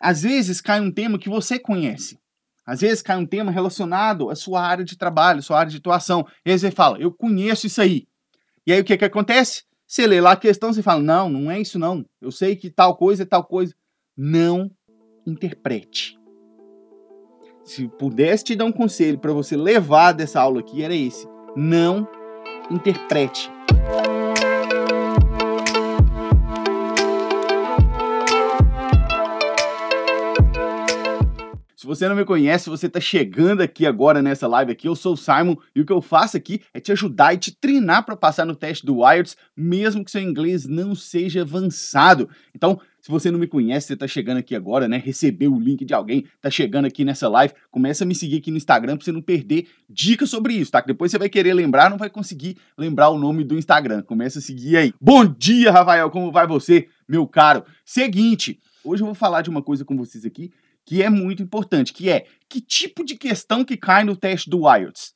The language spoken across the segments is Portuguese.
Às vezes cai um tema que você conhece. Às vezes cai um tema relacionado à sua área de trabalho, sua área de atuação. E aí você fala, eu conheço isso aí. E aí o que, que acontece? Você lê lá a questão, você fala, não, não é isso não. Eu sei que tal coisa é tal coisa. Não interprete. Se pudesse te dar um conselho para você levar dessa aula aqui, era esse. Não interprete. você não me conhece, você está chegando aqui agora nessa live aqui, eu sou o Simon e o que eu faço aqui é te ajudar e te treinar para passar no teste do IELTS, mesmo que seu inglês não seja avançado. Então, se você não me conhece, você está chegando aqui agora, né? Recebeu o link de alguém, está chegando aqui nessa live, começa a me seguir aqui no Instagram para você não perder dicas sobre isso, tá? Que depois você vai querer lembrar, não vai conseguir lembrar o nome do Instagram. Começa a seguir aí. Bom dia, Rafael, como vai você, meu caro? Seguinte, hoje eu vou falar de uma coisa com vocês aqui que é muito importante, que é que tipo de questão que cai no teste do IELTS?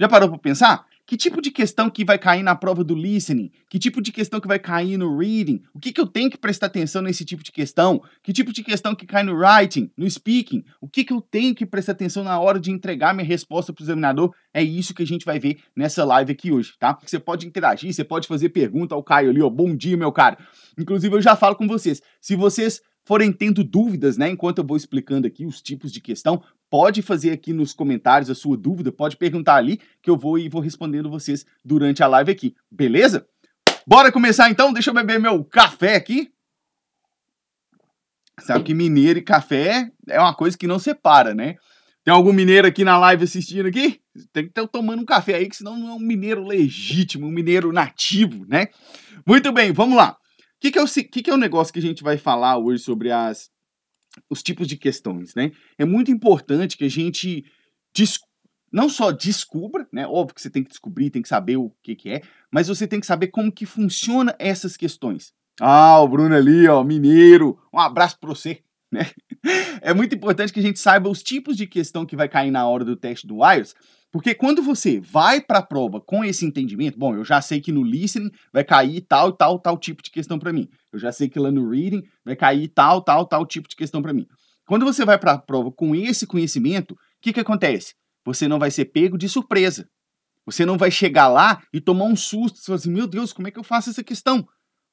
Já parou para pensar? Que tipo de questão que vai cair na prova do listening? Que tipo de questão que vai cair no reading? O que, que eu tenho que prestar atenção nesse tipo de questão? Que tipo de questão que cai no writing, no speaking? O que, que eu tenho que prestar atenção na hora de entregar minha resposta para o examinador? É isso que a gente vai ver nessa live aqui hoje, tá? Você pode interagir, você pode fazer pergunta ao Caio ali, ó. Bom dia, meu cara. Inclusive, eu já falo com vocês. Se vocês forem tendo dúvidas, né, enquanto eu vou explicando aqui os tipos de questão, pode fazer aqui nos comentários a sua dúvida, pode perguntar ali que eu vou e vou respondendo vocês durante a live aqui, beleza? Bora começar então, deixa eu beber meu café aqui. Sabe que mineiro e café é uma coisa que não separa, né? Tem algum mineiro aqui na live assistindo aqui? Tem que estar tomando um café aí, que senão não é um mineiro legítimo, um mineiro nativo, né? Muito bem, vamos lá que, que, é o que, que é o negócio que a gente vai falar hoje sobre as, os tipos de questões, né? É muito importante que a gente não só descubra, né? Óbvio que você tem que descobrir, tem que saber o que, que é, mas você tem que saber como que funciona essas questões. Ah, o Bruno ali, ó, mineiro, um abraço para você, né? É muito importante que a gente saiba os tipos de questão que vai cair na hora do teste do IELTS, porque quando você vai para a prova com esse entendimento, bom, eu já sei que no listening vai cair tal, tal, tal tipo de questão para mim. Eu já sei que lá no reading vai cair tal, tal, tal tipo de questão para mim. Quando você vai para a prova com esse conhecimento, o que, que acontece? Você não vai ser pego de surpresa. Você não vai chegar lá e tomar um susto, você vai assim, meu Deus, como é que eu faço essa questão?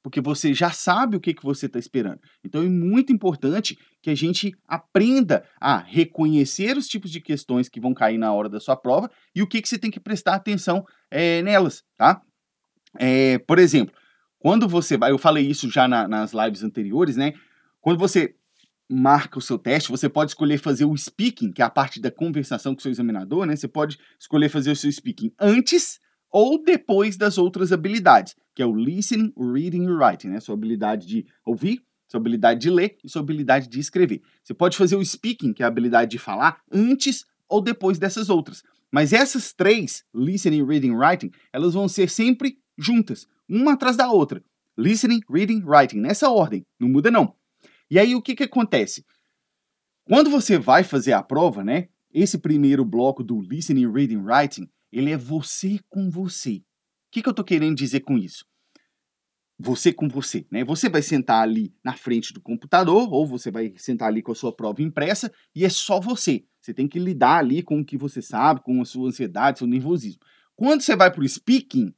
porque você já sabe o que, que você está esperando. Então é muito importante que a gente aprenda a reconhecer os tipos de questões que vão cair na hora da sua prova e o que, que você tem que prestar atenção é, nelas, tá? É, por exemplo, quando você vai, eu falei isso já na, nas lives anteriores, né? Quando você marca o seu teste, você pode escolher fazer o speaking, que é a parte da conversação com o seu examinador, né? Você pode escolher fazer o seu speaking antes ou depois das outras habilidades que é o listening, reading e writing, né? Sua habilidade de ouvir, sua habilidade de ler e sua habilidade de escrever. Você pode fazer o speaking, que é a habilidade de falar, antes ou depois dessas outras. Mas essas três, listening, reading, writing, elas vão ser sempre juntas, uma atrás da outra. Listening, reading, writing, nessa ordem, não muda não. E aí o que que acontece? Quando você vai fazer a prova, né? Esse primeiro bloco do listening, reading, writing, ele é você com você que, que eu estou querendo dizer com isso? Você com você, né? Você vai sentar ali na frente do computador ou você vai sentar ali com a sua prova impressa e é só você. Você tem que lidar ali com o que você sabe, com a sua ansiedade, seu nervosismo. Quando você vai para o speaking,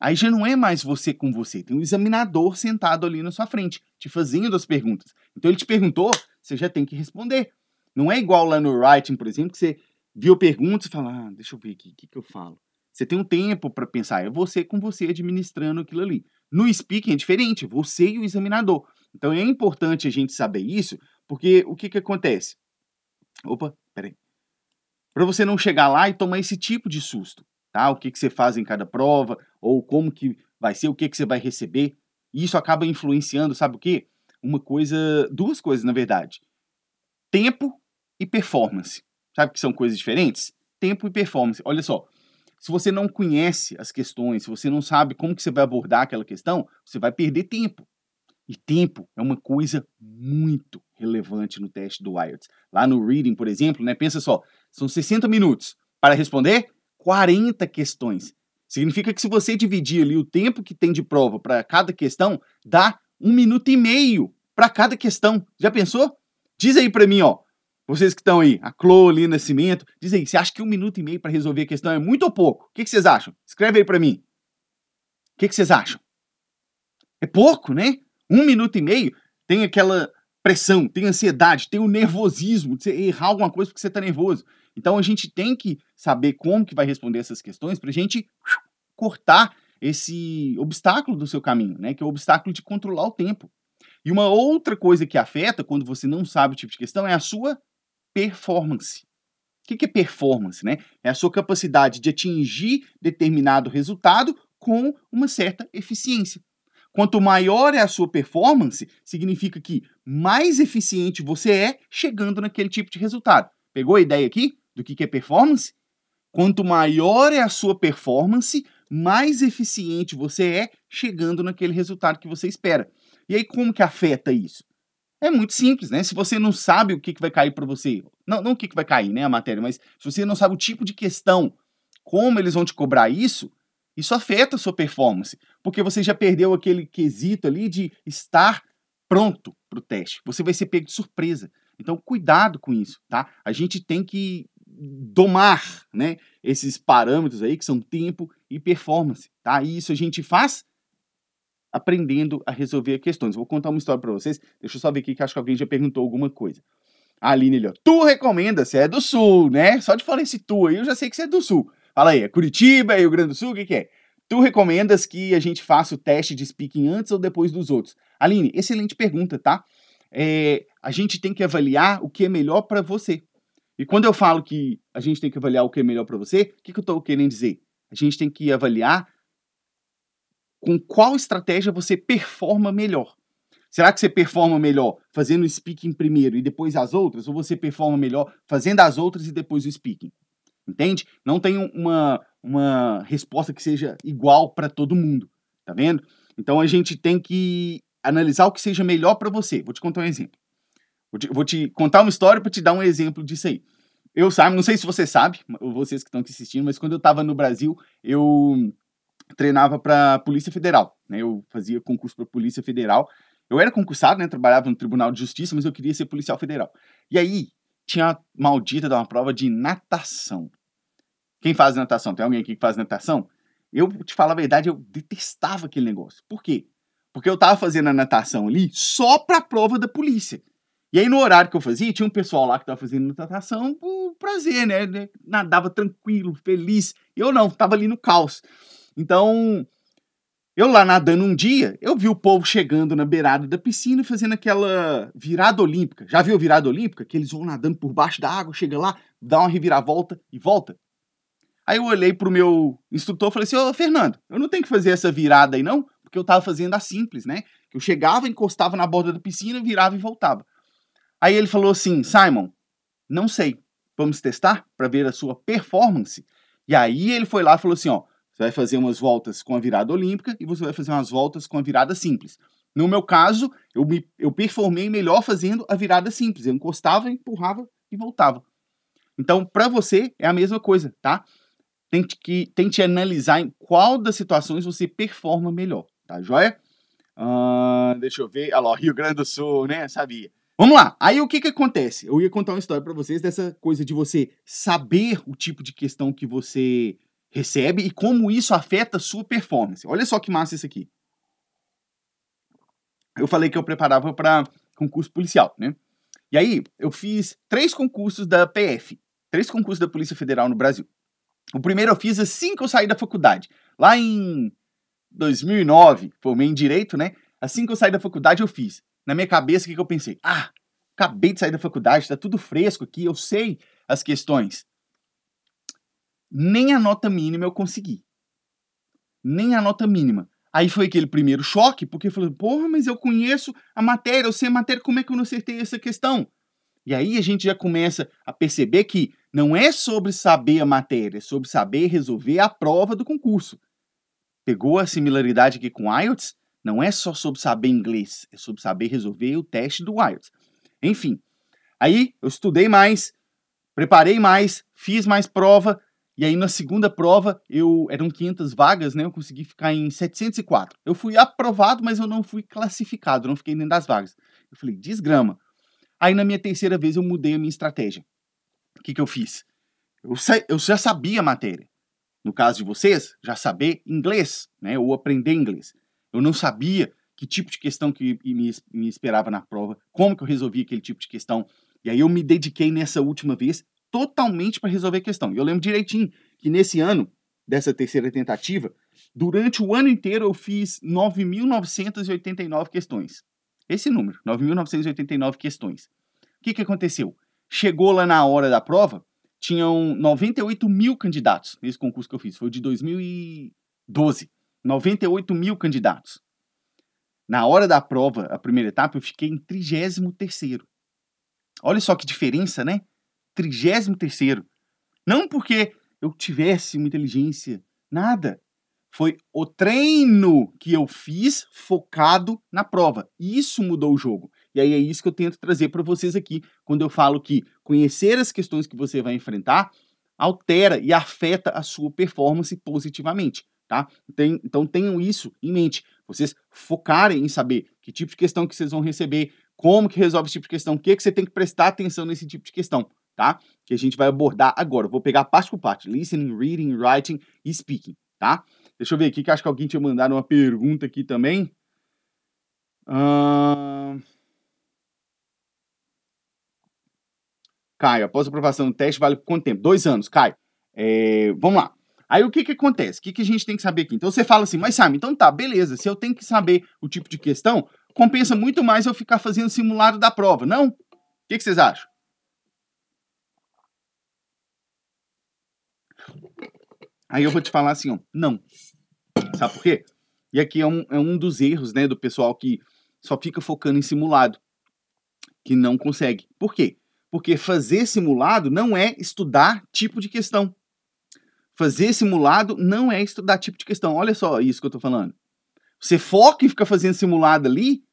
aí já não é mais você com você. Tem um examinador sentado ali na sua frente, te fazendo as perguntas. Então ele te perguntou, você já tem que responder. Não é igual lá no writing, por exemplo, que você viu perguntas e fala, ah, deixa eu ver aqui, o que, que eu falo? Você tem um tempo para pensar, é você com você administrando aquilo ali. No speaking é diferente, você e o examinador. Então é importante a gente saber isso, porque o que, que acontece? Opa, peraí. Para você não chegar lá e tomar esse tipo de susto, tá? O que, que você faz em cada prova, ou como que vai ser, o que, que você vai receber. isso acaba influenciando, sabe o quê? Uma coisa, duas coisas, na verdade. Tempo e performance. Sabe que são coisas diferentes? Tempo e performance. Olha só, se você não conhece as questões, se você não sabe como que você vai abordar aquela questão, você vai perder tempo. E tempo é uma coisa muito relevante no teste do IELTS. Lá no reading, por exemplo, né, pensa só, são 60 minutos para responder 40 questões. Significa que se você dividir ali o tempo que tem de prova para cada questão, dá um minuto e meio para cada questão. Já pensou? Diz aí para mim, ó, vocês que estão aí, a Chloe, ali, Nascimento, diz aí, você acha que um minuto e meio para resolver a questão é muito ou pouco? O que, vocês acham? Escreve aí para mim. O que, que vocês acham? É pouco, né? Um minuto e meio tem aquela pressão, tem ansiedade, tem o nervosismo de você errar alguma coisa porque você está nervoso. Então a gente tem que saber como que vai responder essas questões para a gente cortar esse obstáculo do seu caminho, né? Que é o obstáculo de controlar o tempo. E uma outra coisa que afeta quando você não sabe o tipo de questão é a sua performance. O que é performance? Né? É a sua capacidade de atingir determinado resultado com uma certa eficiência. Quanto maior é a sua performance, significa que mais eficiente você é chegando naquele tipo de resultado. Pegou a ideia aqui do que é performance? Quanto maior é a sua performance, mais eficiente você é chegando naquele resultado que você espera. E aí como que afeta isso? É muito simples, né? Se você não sabe o que, que vai cair para você, não, não o que, que vai cair, né, a matéria, mas se você não sabe o tipo de questão, como eles vão te cobrar isso, isso afeta a sua performance, porque você já perdeu aquele quesito ali de estar pronto para o teste. Você vai ser pego de surpresa. Então, cuidado com isso, tá? A gente tem que domar, né, esses parâmetros aí que são tempo e performance, tá? E isso a gente faz aprendendo a resolver questões. Vou contar uma história para vocês. Deixa eu só ver aqui que acho que alguém já perguntou alguma coisa. A Aline tu recomenda, você é do sul, né? Só de falar esse tu aí, eu já sei que você é do sul. Fala aí, é Curitiba, Rio Grande do Sul, o que, que é? Tu recomendas que a gente faça o teste de speaking antes ou depois dos outros? Aline, excelente pergunta, tá? É, a gente tem que avaliar o que é melhor para você. E quando eu falo que a gente tem que avaliar o que é melhor para você, o que, que eu estou querendo dizer? A gente tem que avaliar com qual estratégia você performa melhor. Será que você performa melhor fazendo o speaking primeiro e depois as outras? Ou você performa melhor fazendo as outras e depois o speaking? Entende? Não tem uma, uma resposta que seja igual para todo mundo. Tá vendo? Então a gente tem que analisar o que seja melhor para você. Vou te contar um exemplo. Vou te, vou te contar uma história para te dar um exemplo disso aí. Eu, sabe, não sei se você sabe, vocês que estão aqui assistindo, mas quando eu estava no Brasil, eu treinava para Polícia Federal, né? Eu fazia concurso para Polícia Federal. Eu era concursado, né? Trabalhava no Tribunal de Justiça, mas eu queria ser policial federal. E aí tinha a maldita de uma prova de natação. Quem faz natação? Tem alguém aqui que faz natação? Eu te falo a verdade, eu detestava aquele negócio. Por quê? Porque eu tava fazendo a natação ali só pra prova da polícia. E aí, no horário que eu fazia, tinha um pessoal lá que tava fazendo natação por prazer, né? Nadava tranquilo, feliz. Eu não, tava ali no caos. Então, eu lá nadando um dia, eu vi o povo chegando na beirada da piscina fazendo aquela virada olímpica. Já viu a virada olímpica? Que eles vão nadando por baixo da água, chega lá, dá uma reviravolta e volta. Aí eu olhei pro meu instrutor e falei assim: Ô Fernando, eu não tenho que fazer essa virada aí não, porque eu tava fazendo a simples, né? Eu chegava, encostava na borda da piscina, virava e voltava. Aí ele falou assim: Simon, não sei, vamos testar para ver a sua performance. E aí ele foi lá e falou assim: ó, você vai fazer umas voltas com a virada olímpica e você vai fazer umas voltas com a virada simples. No meu caso, eu, me, eu performei melhor fazendo a virada simples. Eu encostava, empurrava e voltava. Então, para você, é a mesma coisa, tá? Tente, que, tente analisar em qual das situações você performa melhor, tá joia? Uh, deixa eu ver. Alô, Rio Grande do Sul, né? Sabia. Vamos lá. Aí o que que acontece? Eu ia contar uma história para vocês dessa coisa de você saber o tipo de questão que você recebe e como isso afeta a sua performance. Olha só que massa isso aqui. Eu falei que eu preparava para concurso policial, né? E aí, eu fiz três concursos da PF, três concursos da Polícia Federal no Brasil. O primeiro eu fiz assim que eu saí da faculdade, lá em 2009, formei em direito, né? Assim que eu saí da faculdade eu fiz. Na minha cabeça o que, que eu pensei? Ah, acabei de sair da faculdade, tá tudo fresco aqui, eu sei as questões nem a nota mínima eu consegui. Nem a nota mínima. Aí foi aquele primeiro choque, porque eu falei, porra, mas eu conheço a matéria, eu sei a matéria, como é que eu não acertei essa questão? E aí a gente já começa a perceber que não é sobre saber a matéria, é sobre saber resolver a prova do concurso. Pegou a similaridade aqui com o IELTS? Não é só sobre saber inglês, é sobre saber resolver o teste do IELTS. Enfim, aí eu estudei mais, preparei mais, fiz mais prova, e aí na segunda prova, eu eram 500 vagas, né? Eu consegui ficar em 704. Eu fui aprovado, mas eu não fui classificado, não fiquei dentro das vagas. Eu falei, desgrama. Aí na minha terceira vez eu mudei a minha estratégia. O que, que eu fiz? Eu, eu já sabia a matéria. No caso de vocês, já saber inglês, né? Ou aprender inglês. Eu não sabia que tipo de questão que me, me esperava na prova, como que eu resolvia aquele tipo de questão. E aí eu me dediquei nessa última vez totalmente para resolver a questão. E eu lembro direitinho que nesse ano, dessa terceira tentativa, durante o ano inteiro eu fiz 9.989 questões. Esse número, 9.989 questões. O que, que aconteceu? Chegou lá na hora da prova, tinham 98 mil candidatos nesse concurso que eu fiz. Foi de 2012. 98 mil candidatos. Na hora da prova, a primeira etapa, eu fiquei em 33 terceiro. Olha só que diferença, né? trigésimo terceiro. Não porque eu tivesse uma inteligência, nada. Foi o treino que eu fiz focado na prova. Isso mudou o jogo. E aí é isso que eu tento trazer para vocês aqui, quando eu falo que conhecer as questões que você vai enfrentar altera e afeta a sua performance positivamente, tá? Tem, então tenham isso em mente. Vocês focarem em saber que tipo de questão que vocês vão receber, como que resolve esse tipo de questão, o que, que você tem que prestar atenção nesse tipo de questão tá? Que a gente vai abordar agora. vou pegar parte por parte: listening, reading, writing e speaking, tá? Deixa eu ver aqui que acho que alguém tinha mandado uma pergunta aqui também. Caio, após a aprovação do teste, vale quanto tempo? Dois anos, Caio. É, vamos lá. Aí o que que acontece? O que, que a gente tem que saber aqui? Então você fala assim, mas Simon, então tá, beleza, se eu tenho que saber o tipo de questão, compensa muito mais eu ficar fazendo simulado da prova, não? O que, que vocês acham? Aí eu vou te falar assim, ó, não. Sabe por quê? E aqui é um, é um dos erros, né, do pessoal que só fica focando em simulado, que não consegue. Por quê? Porque fazer simulado não é estudar tipo de questão. Fazer simulado não é estudar tipo de questão. Olha só isso que eu tô falando. Você foca em ficar fazendo simulado ali,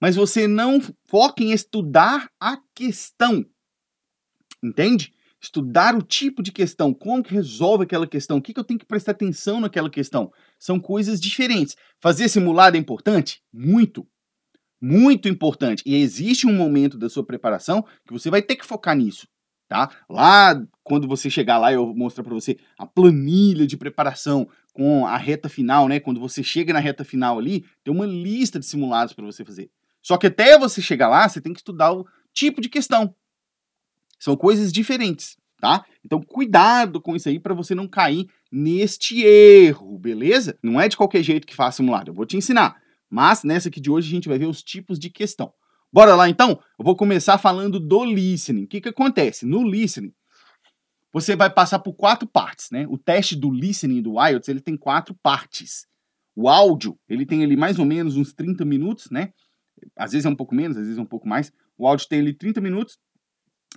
mas você não foca em estudar a questão. Entende? estudar o tipo de questão, como que resolve aquela questão, o que, que eu tenho que prestar atenção naquela questão. São coisas diferentes. Fazer simulado é importante? Muito. Muito importante. E existe um momento da sua preparação que você vai ter que focar nisso. Tá? Lá, quando você chegar lá, eu vou mostrar para você a planilha de preparação com a reta final, né? Quando você chega na reta final ali, tem uma lista de simulados para você fazer. Só que até você chegar lá, você tem que estudar o tipo de questão. São coisas diferentes, tá? Então cuidado com isso aí para você não cair neste erro, beleza? Não é de qualquer jeito que faz simulado, eu vou te ensinar. Mas nessa aqui de hoje a gente vai ver os tipos de questão. Bora lá então? Eu vou começar falando do listening. O que, que acontece? No listening, você vai passar por quatro partes, né? O teste do listening do IELTS, ele tem quatro partes. O áudio, ele tem ali mais ou menos uns 30 minutos, né? Às vezes é um pouco menos, às vezes é um pouco mais. O áudio tem ali 30 minutos.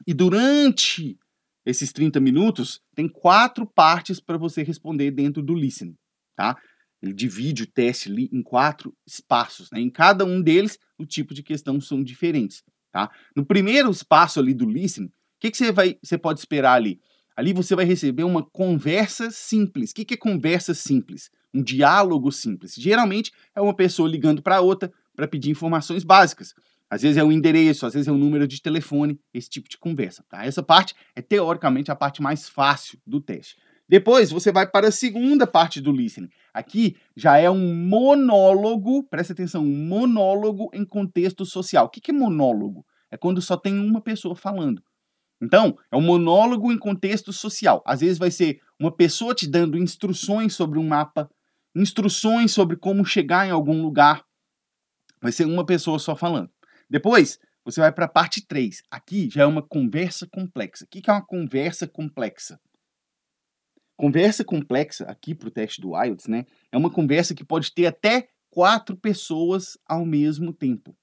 E durante esses 30 minutos, tem quatro partes para você responder dentro do listening, tá? Ele divide o teste ali em quatro espaços, né? Em cada um deles, o tipo de questão são diferentes, tá? No primeiro espaço ali do listening, o que, que você, vai, você pode esperar ali? Ali você vai receber uma conversa simples. O que, que é conversa simples? Um diálogo simples. Geralmente é uma pessoa ligando para outra para pedir informações básicas. Às vezes é o um endereço, às vezes é o um número de telefone, esse tipo de conversa, tá? Essa parte é teoricamente a parte mais fácil do teste. Depois você vai para a segunda parte do listening. Aqui já é um monólogo, presta atenção, um monólogo em contexto social. O que é monólogo? É quando só tem uma pessoa falando. Então, é um monólogo em contexto social. Às vezes vai ser uma pessoa te dando instruções sobre um mapa, instruções sobre como chegar em algum lugar. Vai ser uma pessoa só falando. Depois, você vai para a parte 3. Aqui já é uma conversa complexa. O que é uma conversa complexa? Conversa complexa, aqui para o teste do IELTS, né? É uma conversa que pode ter até quatro pessoas ao mesmo tempo.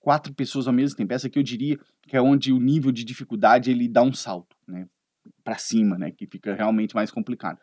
Quatro pessoas ao mesmo tempo. Essa aqui eu diria que é onde o nível de dificuldade ele dá um salto, né? Para cima, né? Que fica realmente mais complicado.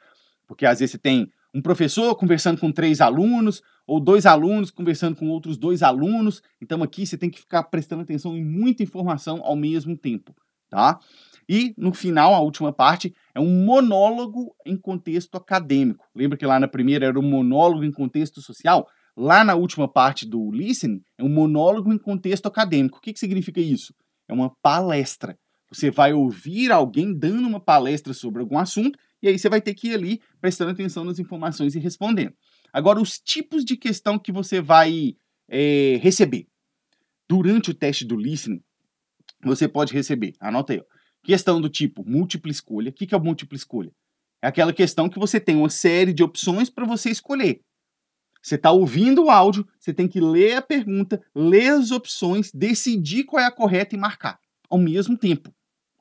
Porque às vezes você tem um professor conversando com três alunos, ou dois alunos conversando com outros dois alunos. Então aqui você tem que ficar prestando atenção em muita informação ao mesmo tempo, tá? E no final, a última parte é um monólogo em contexto acadêmico. Lembra que lá na primeira era um monólogo em contexto social? Lá na última parte do listening é um monólogo em contexto acadêmico. O que, que significa isso? É uma palestra. Você vai ouvir alguém dando uma palestra sobre algum assunto e aí você vai ter que ir ali prestando atenção nas informações e respondendo. Agora, os tipos de questão que você vai é, receber. Durante o teste do listening, você pode receber, anota aí, ó, questão do tipo múltipla escolha. O que, que é o múltipla escolha? É aquela questão que você tem uma série de opções para você escolher. Você está ouvindo o áudio, você tem que ler a pergunta, ler as opções, decidir qual é a correta e marcar ao mesmo tempo.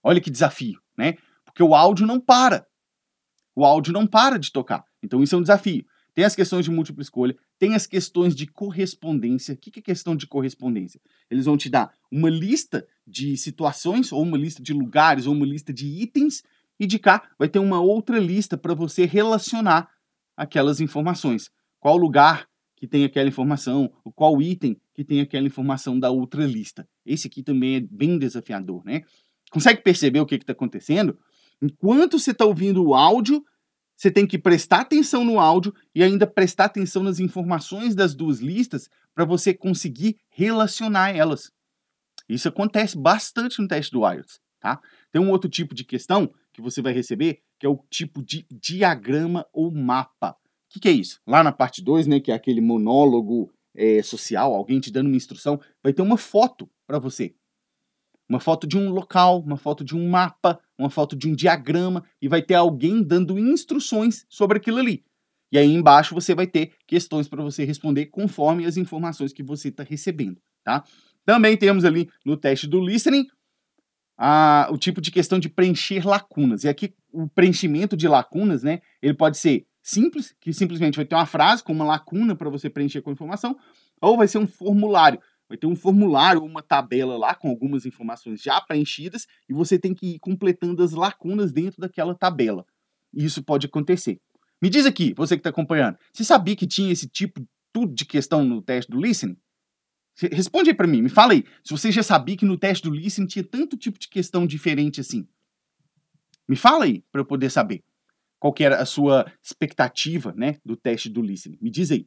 Olha que desafio, né? Porque o áudio não para. O áudio não para de tocar. Então isso é um desafio. Tem as questões de múltipla escolha, tem as questões de correspondência. O que é questão de correspondência? Eles vão te dar uma lista de situações, ou uma lista de lugares, ou uma lista de itens, e de cá vai ter uma outra lista para você relacionar aquelas informações. Qual lugar que tem aquela informação, qual item que tem aquela informação da outra lista. Esse aqui também é bem desafiador, né? Consegue perceber o que está acontecendo? Enquanto você está ouvindo o áudio, você tem que prestar atenção no áudio e ainda prestar atenção nas informações das duas listas para você conseguir relacionar elas. Isso acontece bastante no teste do IELTS, tá? Tem um outro tipo de questão que você vai receber, que é o tipo de diagrama ou mapa. O que, que, é isso? Lá na parte 2, né, que é aquele monólogo é, social, alguém te dando uma instrução, vai ter uma foto para você uma foto de um local, uma foto de um mapa, uma foto de um diagrama e vai ter alguém dando instruções sobre aquilo ali. E aí embaixo você vai ter questões para você responder conforme as informações que você está recebendo, tá? Também temos ali no teste do listening a, o tipo de questão de preencher lacunas. E aqui o preenchimento de lacunas, né? Ele pode ser simples, que simplesmente vai ter uma frase com uma lacuna para você preencher com informação, ou vai ser um formulário vai ter um formulário, uma tabela lá com algumas informações já preenchidas e você tem que ir completando as lacunas dentro daquela tabela. E isso pode acontecer. Me diz aqui, você que está acompanhando, você sabia que tinha esse tipo tudo de questão no teste do listening? Responde aí para mim, me fala aí, se você já sabia que no teste do listening tinha tanto tipo de questão diferente assim. Me fala aí para eu poder saber qual que era a sua expectativa, né, do teste do listening. Me diz aí.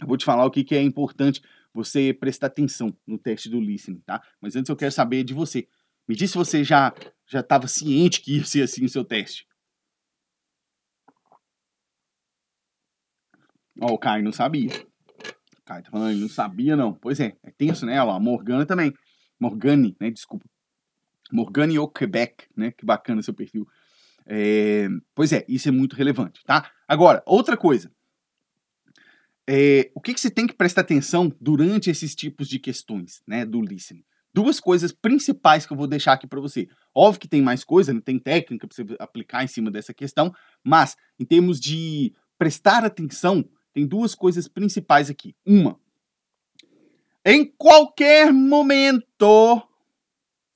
Eu vou te falar o que, que é importante você prestar atenção no teste do listening, tá? Mas antes eu quero saber de você. Me diz se você já já estava ciente que ia ser assim o seu teste. Ó, o Caio não sabia. O Caio tá falando, ele não sabia não. Pois é, é tenso, né? Olha lá, Morgana também. Morgane, né? Desculpa. Morgane ou Quebec, né? Que bacana seu perfil. É, pois é, isso é muito relevante, tá? Agora, outra coisa é, o que, que, tem que prestar atenção durante esses tipos de questões né, do listening? Duas coisas principais que eu vou deixar aqui para você. Óbvio que tem mais coisa, né, tem técnica para você aplicar em cima dessa questão, mas em termos de prestar atenção, tem duas coisas principais aqui. Uma, em qualquer momento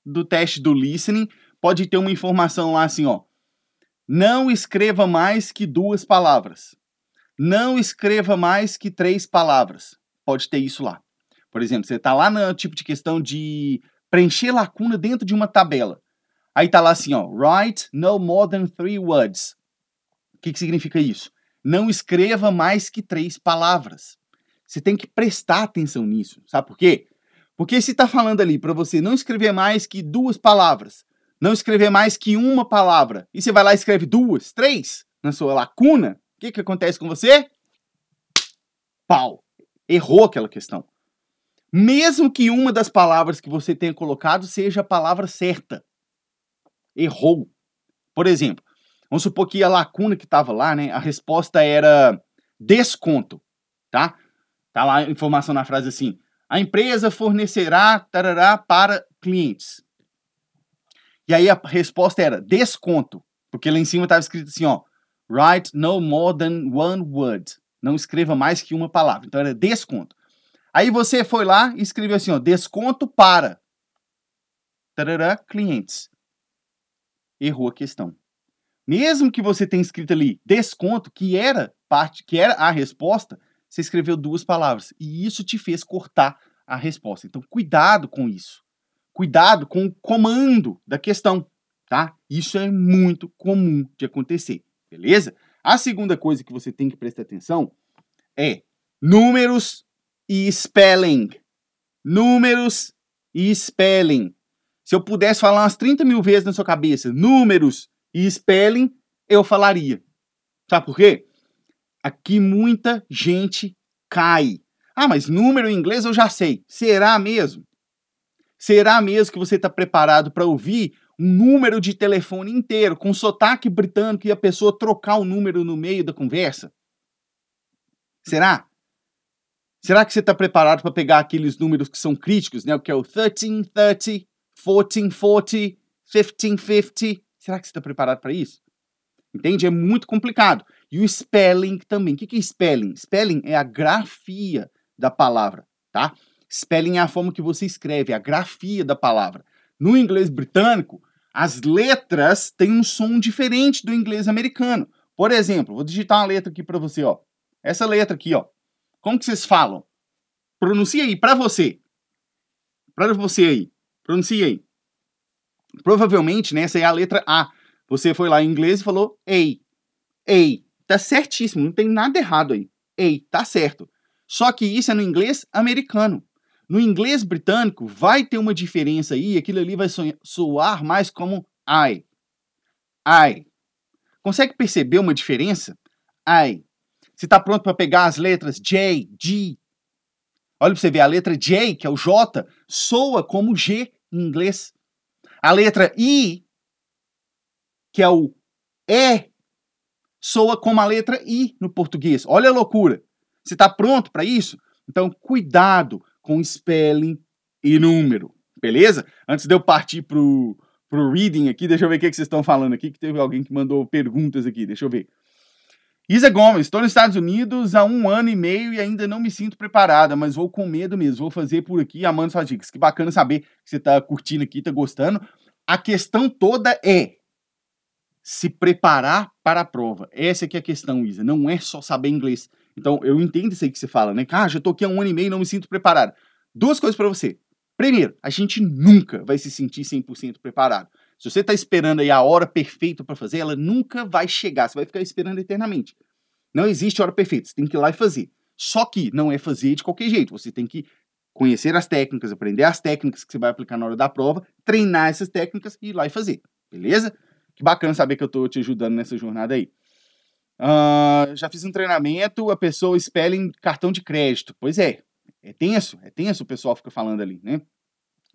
do teste do listening, pode ter uma informação lá assim, ó. Não escreva mais que duas palavras não escreva mais que três palavras. Pode ter isso lá. Por exemplo, você está lá no tipo de questão de preencher lacuna dentro de uma tabela. Aí está lá assim, ó, write no more than three words. O que, que significa isso? Não escreva mais que três palavras. Você tem que prestar atenção nisso, sabe por quê? Porque se está falando ali para você não escrever mais que duas palavras, não escrever mais que uma palavra, e você vai lá e escreve duas, três na sua lacuna, que, que acontece com você? Pau! Errou aquela questão. Mesmo que uma das palavras que você tenha colocado seja a palavra certa. Errou. Por exemplo, vamos supor que a lacuna que estava lá, né? A resposta era desconto, tá? Tá lá a informação na frase assim: a empresa fornecerá tarará para clientes. E aí a resposta era desconto, porque lá em cima estava escrito assim, ó, Write no more than one word. Não escreva mais que uma palavra. Então era desconto. Aí você foi lá e escreveu assim, ó, desconto para tarará, clientes. Errou a questão. Mesmo que você tenha escrito ali desconto, que era parte, que era a resposta, você escreveu duas palavras e isso te fez cortar a resposta. Então cuidado com isso. Cuidado com o comando da questão, tá? Isso é muito comum de acontecer beleza? A segunda coisa que você tem que prestar atenção é números e spelling. Números e spelling. Se eu pudesse falar umas 30 mil vezes na sua cabeça números e spelling, eu falaria. Sabe por quê? Aqui muita gente cai. Ah, mas número em inglês eu já sei. Será mesmo? Será mesmo que você está preparado para ouvir um número de telefone inteiro, com sotaque britânico e a pessoa trocar o número no meio da conversa? Será? Será que você está preparado para pegar aqueles números que são críticos, né? O que é o 1330, 1440, 1550? Será que você está preparado para isso? Entende? É muito complicado. E o spelling também. O que é spelling? Spelling é a grafia da palavra, tá? Spelling é a forma que você escreve, é a grafia da palavra. No inglês britânico, as letras têm um som diferente do inglês americano. Por exemplo, vou digitar uma letra aqui para você, ó. Essa letra aqui, ó. Como que vocês falam? Pronuncia aí para você. Para você aí. Pronuncia aí. Provavelmente, né, essa é a letra A. Você foi lá em inglês e falou ei. Ei. Tá certíssimo, não tem nada errado aí. Ei, tá certo. Só que isso é no inglês americano. No inglês britânico, vai ter uma diferença aí, aquilo ali vai soar mais como I. I. Consegue perceber uma diferença? I. Você está pronto para pegar as letras J, G? Olha para você ver, a letra J, que é o J, soa como G em inglês. A letra I, que é o E, soa como a letra I no português. Olha a loucura. Você está pronto para isso? Então, cuidado com spelling e número, beleza? Antes de eu partir pro, pro reading aqui, deixa eu ver o que, que vocês estão falando aqui, que teve alguém que mandou perguntas aqui, deixa eu ver. Isa Gomes, estou nos Estados Unidos há um ano e meio e ainda não me sinto preparada, mas vou com medo mesmo, vou fazer por aqui, amando suas dicas. Que bacana saber que você está curtindo aqui, está gostando. A questão toda é se preparar para a prova. Essa é que é a questão, Isa. Não é só saber inglês. Então, eu entendo isso aí que você fala, né? Ah, já tô aqui há um ano e meio e não me sinto preparado. Duas coisas para você. Primeiro, a gente nunca vai se sentir 100% preparado. Se você está esperando aí a hora perfeita para fazer, ela nunca vai chegar. Você vai ficar esperando eternamente. Não existe hora perfeita. Você tem que ir lá e fazer. Só que não é fazer de qualquer jeito. Você tem que conhecer as técnicas, aprender as técnicas que você vai aplicar na hora da prova, treinar essas técnicas e ir lá e fazer. Beleza? Que bacana saber que eu estou te ajudando nessa jornada aí. Uh, já fiz um treinamento, a pessoa espelha em cartão de crédito. Pois é, é tenso, é tenso o pessoal fica falando ali, né?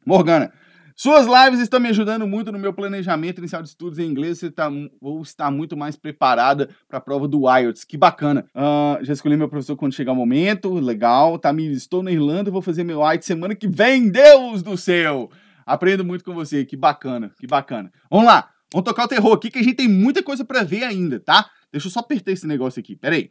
Morgana, suas lives estão me ajudando muito no meu planejamento inicial de estudos em inglês. Você tá, vou estar muito mais preparada para a prova do IELTS. Que bacana. Uh, já escolhi meu professor quando chegar o momento. Legal. Tá, estou na Irlanda, vou fazer meu IELTS semana que vem. Deus do céu! Aprendo muito com você. Que bacana, que bacana. Vamos lá. Vamos tocar o terror aqui que a gente tem muita coisa para ver ainda, tá? Deixa eu só apertar esse negócio aqui, peraí.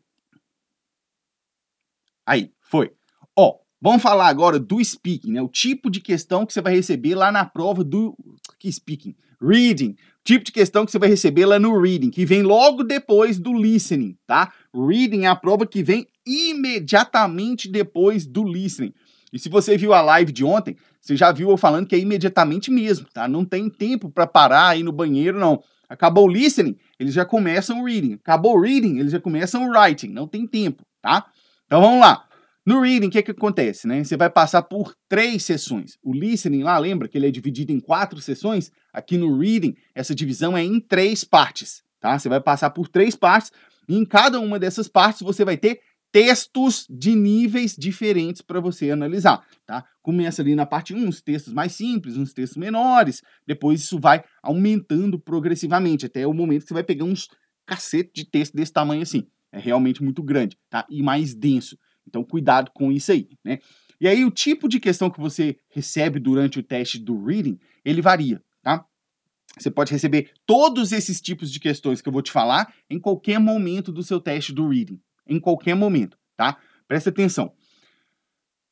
Aí, foi. Ó, vamos falar agora do speaking, né? O tipo de questão que você vai receber lá na prova do. Que speaking? Reading. O tipo de questão que você vai receber lá no reading, que vem logo depois do listening, tá? Reading é a prova que vem imediatamente depois do listening. E se você viu a live de ontem, você já viu eu falando que é imediatamente mesmo, tá? Não tem tempo para parar aí no banheiro, não. Acabou o listening, eles já começam o reading. Acabou o reading, eles já começam o writing, não tem tempo, tá? Então vamos lá. No reading, o que, que acontece? Né? Você vai passar por três sessões. O listening lá, lembra que ele é dividido em quatro sessões? Aqui no reading, essa divisão é em três partes. Tá? Você vai passar por três partes e em cada uma dessas partes você vai ter textos de níveis diferentes para você analisar, tá? Começa ali na parte 1, uns textos mais simples, uns textos menores, depois isso vai aumentando progressivamente até o momento que você vai pegar uns cacete de texto desse tamanho assim. É realmente muito grande, tá? E mais denso. Então cuidado com isso aí, né? E aí o tipo de questão que você recebe durante o teste do reading, ele varia, tá? Você pode receber todos esses tipos de questões que eu vou te falar em qualquer momento do seu teste do reading, em qualquer momento, tá? Presta atenção.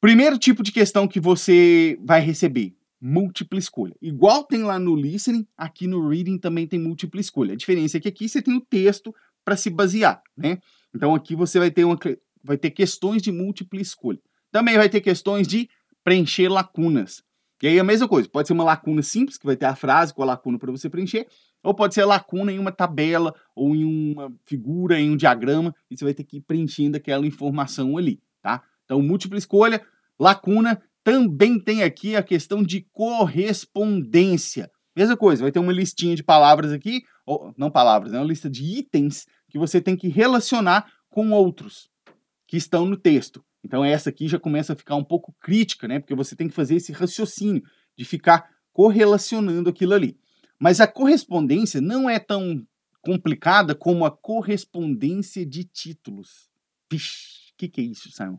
Primeiro tipo de questão que você vai receber, múltipla escolha. Igual tem lá no listening, aqui no reading também tem múltipla escolha. A diferença é que aqui você tem o texto para se basear, né? Então aqui você vai ter uma vai ter questões de múltipla escolha. Também vai ter questões de preencher lacunas. E aí a mesma coisa, pode ser uma lacuna simples, que vai ter a frase com a lacuna para você preencher, ou pode ser lacuna em uma tabela, ou em uma figura, em um diagrama, e você vai ter que ir preenchendo aquela informação ali, tá? Então, múltipla escolha, lacuna, também tem aqui a questão de correspondência. Mesma coisa, vai ter uma listinha de palavras aqui, ou não palavras, é né? uma lista de itens que você tem que relacionar com outros que estão no texto. Então essa aqui já começa a ficar um pouco crítica, né? Porque você tem que fazer esse raciocínio de ficar correlacionando aquilo ali. Mas a correspondência não é tão complicada como a correspondência de títulos. Vixe, o que, que é isso, Simon?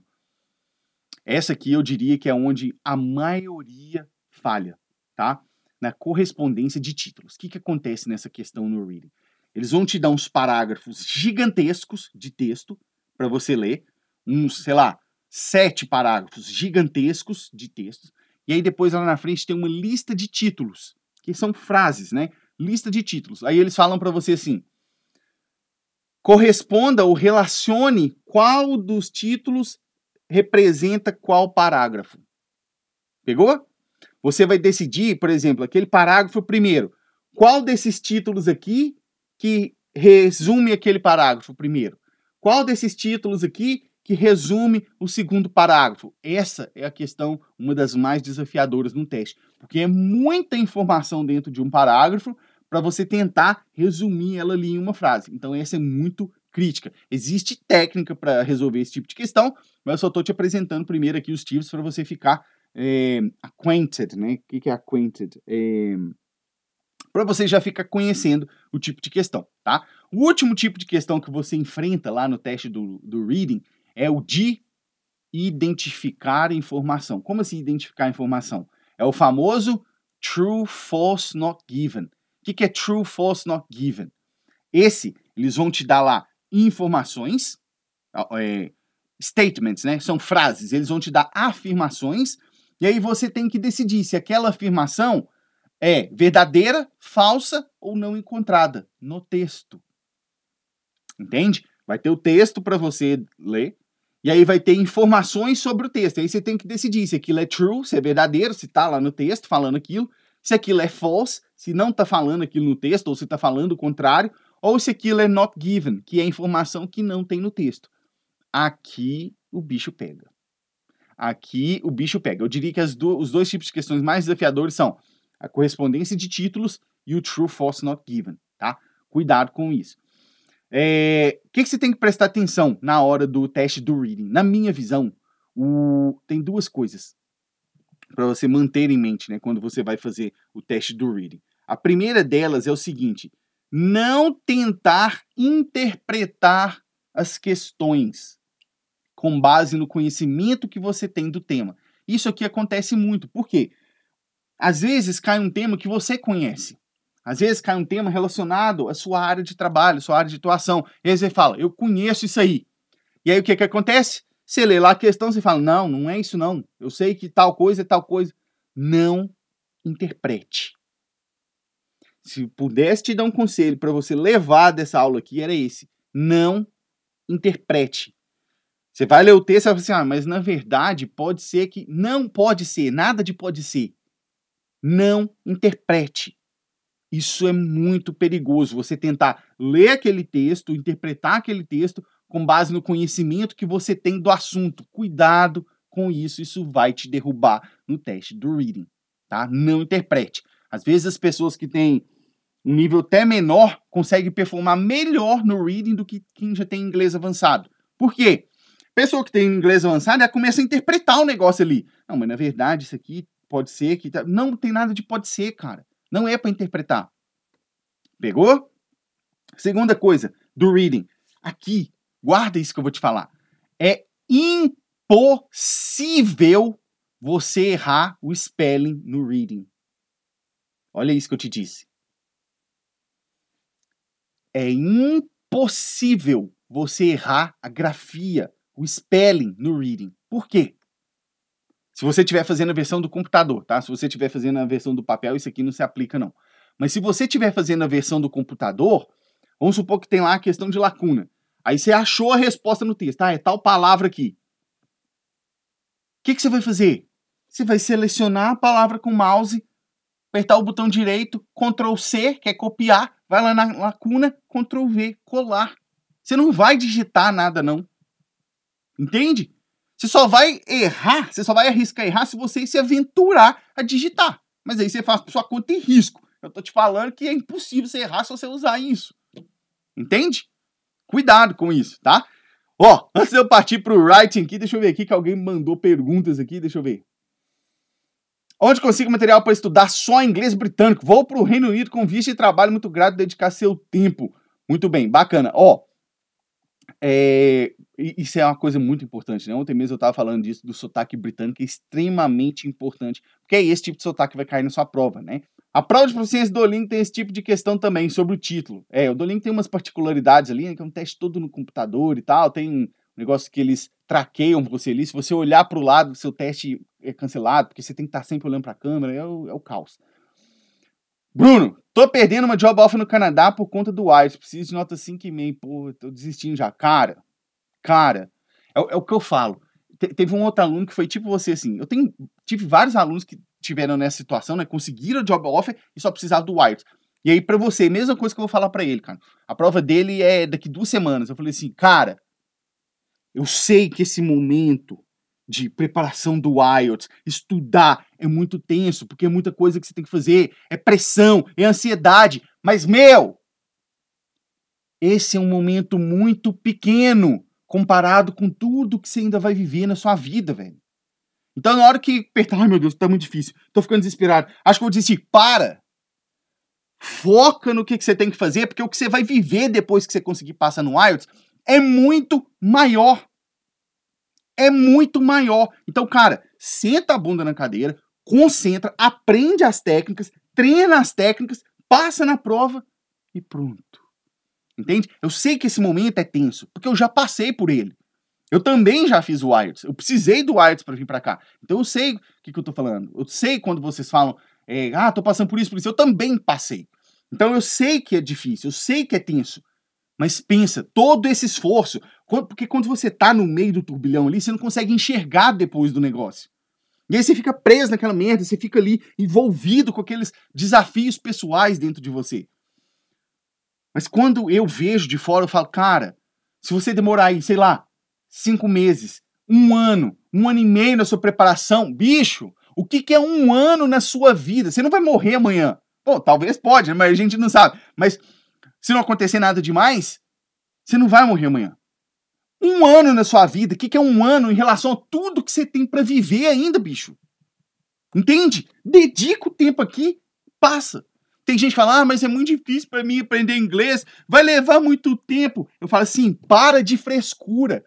Essa aqui eu diria que é onde a maioria falha, tá? Na correspondência de títulos. O que, que acontece nessa questão no reading? Eles vão te dar uns parágrafos gigantescos de texto para você ler, uns, sei lá, sete parágrafos gigantescos de textos, e aí depois lá na frente tem uma lista de títulos que são frases, né? Lista de títulos. Aí eles falam para você assim: corresponda ou relacione qual dos títulos representa qual parágrafo. Pegou? Você vai decidir, por exemplo, aquele parágrafo primeiro. Qual desses títulos aqui que resume aquele parágrafo primeiro? Qual desses títulos aqui que resume o segundo parágrafo. Essa é a questão, uma das mais desafiadoras no teste, porque é muita informação dentro de um parágrafo para você tentar resumir ela ali em uma frase. Então, essa é muito crítica. Existe técnica para resolver esse tipo de questão, mas eu só estou te apresentando primeiro aqui os tipos para você ficar é, acquainted, né? O que é acquainted? É, para você já ficar conhecendo o tipo de questão, tá? O último tipo de questão que você enfrenta lá no teste do, do reading é o de identificar informação. Como assim identificar informação? É o famoso true, false, not given. O que, que é true, false, not given? Esse, eles vão te dar lá informações, é, statements, né? São frases, eles vão te dar afirmações, e aí você tem que decidir se aquela afirmação é verdadeira, falsa ou não encontrada no texto. Entende? Vai ter o texto para você ler, e aí vai ter informações sobre o texto. Aí você tem que decidir se aquilo é true, se é verdadeiro, se está lá no texto falando aquilo, se aquilo é false, se não está falando aquilo no texto, ou se está falando o contrário, ou se aquilo é not given, que é informação que não tem no texto. Aqui o bicho pega. Aqui o bicho pega. Eu diria que do, os dois tipos de questões mais desafiadores são a correspondência de títulos e o true, false, not given, tá? Cuidado com isso. É, o que, que você tem que prestar atenção na hora do teste do reading? Na minha visão, o, tem duas coisas para você manter em mente né, quando você vai fazer o teste do reading. A primeira delas é o seguinte: não tentar interpretar as questões com base no conhecimento que você tem do tema. Isso aqui acontece muito, porque às vezes cai um tema que você conhece. Às vezes cai um tema relacionado à sua área de trabalho, sua área de atuação. E aí você fala, eu conheço isso aí. E aí o que, que acontece? Você lê lá a questão, você fala, não, não é isso não. Eu sei que tal coisa é tal coisa. Não interprete. Se pudesse te dar um conselho para você levar dessa aula aqui, era esse. Não interprete. Você vai ler o texto e vai falar assim, ah, mas na verdade pode ser que... Não pode ser, nada de pode ser. Não interprete. Isso é muito perigoso. Você tentar ler aquele texto, interpretar aquele texto com base no conhecimento que você tem do assunto. Cuidado com isso, isso vai te derrubar no teste do reading, tá? Não interprete. Às vezes as pessoas que têm um nível até menor conseguem performar melhor no reading do que quem já tem inglês avançado. Por quê? Pessoa que tem inglês avançado, ela começa a interpretar o negócio ali. Não, mas na verdade isso aqui pode ser que... Não, tá, não tem nada de pode ser, cara. Não é para interpretar. Pegou? Segunda coisa do reading. Aqui, guarda isso que eu vou te falar. É impossível você errar o spelling no reading. Olha isso que eu te disse. É impossível você errar a grafia, o spelling no reading. Por quê? Se você estiver fazendo a versão do computador, tá? Se você estiver fazendo a versão do papel, isso aqui não se aplica, não. Mas se você estiver fazendo a versão do computador, vamos supor que tem lá a questão de lacuna. Aí você achou a resposta no texto, tá? É tal palavra aqui. O que, que você vai fazer? Você vai selecionar a palavra com o mouse, apertar o botão direito, Ctrl C, que é copiar, vai lá na lacuna, Ctrl V, colar. Você não vai digitar nada, não. Entende? Você só vai errar, você só vai arriscar errar se você se aventurar a digitar. Mas aí você faz sua conta em risco. Eu tô te falando que é impossível você errar se você usar isso. Entende? Cuidado com isso, tá? Ó, antes de eu partir pro writing aqui, deixa eu ver aqui que alguém mandou perguntas aqui, deixa eu ver. Onde consigo material para estudar só inglês britânico? Vou pro Reino Unido com vista e trabalho muito grato dedicar seu tempo. Muito bem, bacana. Ó, é, isso é uma coisa muito importante, né? Ontem mesmo eu tava falando disso, do sotaque britânico, é extremamente importante, porque é esse tipo de sotaque que vai cair na sua prova, né? A prova de proficiência do Duolingo tem esse tipo de questão também, sobre o título. É, o Duolingo tem umas particularidades ali, né, que é um teste todo no computador e tal, tem um negócio que eles traqueiam você ali, se você olhar para o lado, seu teste é cancelado, porque você tem que estar tá sempre olhando para a câmera, é o, é o caos. Bruno, tô perdendo uma job offer no Canadá por conta do IELTS, preciso de nota 5,5, pô, tô desistindo já. Cara, Cara, é, é o que eu falo. Te, teve um outro aluno que foi tipo você, assim. Eu tenho, tive vários alunos que tiveram nessa situação, né? Conseguiram job offer e só precisavam do Wires. E aí, para você, mesma coisa que eu vou falar para ele, cara. A prova dele é daqui duas semanas. Eu falei assim, cara, eu sei que esse momento de preparação do IELTS, estudar é muito tenso, porque é muita coisa que você tem que fazer, é pressão, é ansiedade, mas meu, esse é um momento muito pequeno comparado com tudo que você ainda vai viver na sua vida, velho. Então, na hora que apertar, ai meu Deus, tá muito difícil, tô ficando desesperado, acho que eu vou desistir. Assim, Para! Foca no que, que você tem que fazer, porque o que você vai viver depois que você conseguir passar no IELTS é muito maior. É muito maior. Então, cara, senta a bunda na cadeira, concentra, aprende as técnicas, treina as técnicas, passa na prova e pronto. Entende? Eu sei que esse momento é tenso, porque eu já passei por ele. Eu também já fiz o IELTS. Eu precisei do IELTS para vir para cá. Então eu sei o que, que eu tô falando. Eu sei quando vocês falam, é, ah, tô passando por isso, por isso. Eu também passei. Então eu sei que é difícil, eu sei que é tenso. Mas pensa, todo esse esforço. Porque quando você tá no meio do turbilhão ali, você não consegue enxergar depois do negócio. E aí você fica preso naquela merda, você fica ali envolvido com aqueles desafios pessoais dentro de você. Mas quando eu vejo de fora, eu falo, cara, se você demorar aí, sei lá, cinco meses, um ano, um ano e meio na sua preparação, bicho, o que, que é um ano na sua vida? Você não vai morrer amanhã. Bom, talvez pode, né, mas a gente não sabe. Mas se não acontecer nada demais, você não vai morrer amanhã. Um ano na sua vida, o que, que é um ano em relação a tudo que você tem para viver ainda, bicho? Entende? Dedica o tempo aqui, passa. Tem gente que fala, ah, mas é muito difícil para mim aprender inglês, vai levar muito tempo. Eu falo assim, para de frescura.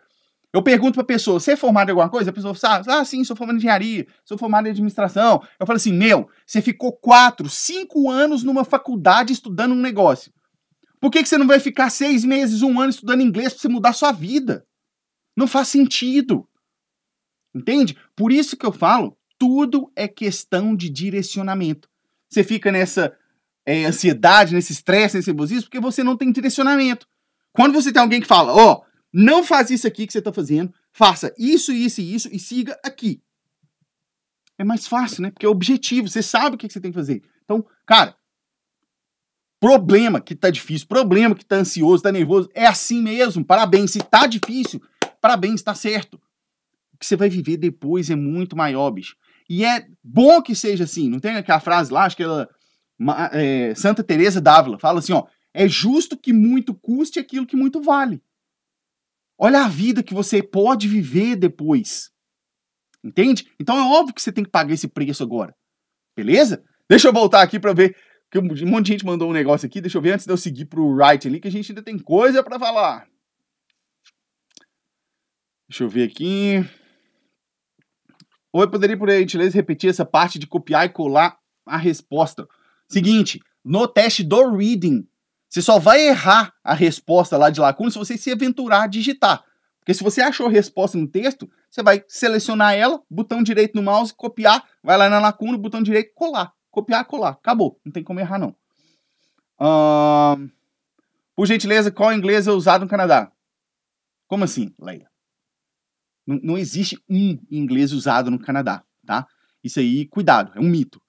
Eu pergunto para a pessoa, você é formado em alguma coisa? A pessoa fala, ah, ah, sim, sou formado em engenharia, sou formado em administração. Eu falo assim, meu, você ficou quatro, cinco anos numa faculdade estudando um negócio. Por que, que você não vai ficar seis meses, um ano estudando inglês para você mudar sua vida? Não faz sentido. Entende? Por isso que eu falo, tudo é questão de direcionamento. Você fica nessa é, ansiedade, nesse estresse, nesse nervosismo, porque você não tem direcionamento. Quando você tem alguém que fala, ó, oh, não faz isso aqui que você está fazendo, faça isso, isso e isso e siga aqui. É mais fácil, né? Porque é objetivo, você sabe o que, que você tem que fazer. Então, cara, problema que tá difícil, problema que tá ansioso, tá nervoso, é assim mesmo, parabéns. Se tá difícil, parabéns, tá certo. O que você vai viver depois é muito maior, bicho. E é bom que seja assim. Não tem aquela frase lá, acho que ela é, Santa Teresa d'Ávila fala assim, ó, é justo que muito custe aquilo que muito vale. Olha a vida que você pode viver depois. Entende? Então é óbvio que você tem que pagar esse preço agora. Beleza? Deixa eu voltar aqui para ver que um monte de gente mandou um negócio aqui. Deixa eu ver antes de eu seguir pro right ali que a gente ainda tem coisa para falar. Deixa eu ver aqui. Oi, poderia por gentileza repetir essa parte de copiar e colar a resposta? Seguinte, no teste do reading, você só vai errar a resposta lá de lacuna se você se aventurar a digitar. Porque se você achou a resposta no texto, você vai selecionar ela, botão direito no mouse, copiar, vai lá na lacuna, botão direito, colar. Copiar, colar. Acabou. Não tem como errar, não. Uh... Por gentileza, qual inglês é usado no Canadá? Como assim, Leia? Não, não existe um inglês usado no Canadá, tá? Isso aí, cuidado, é um mito.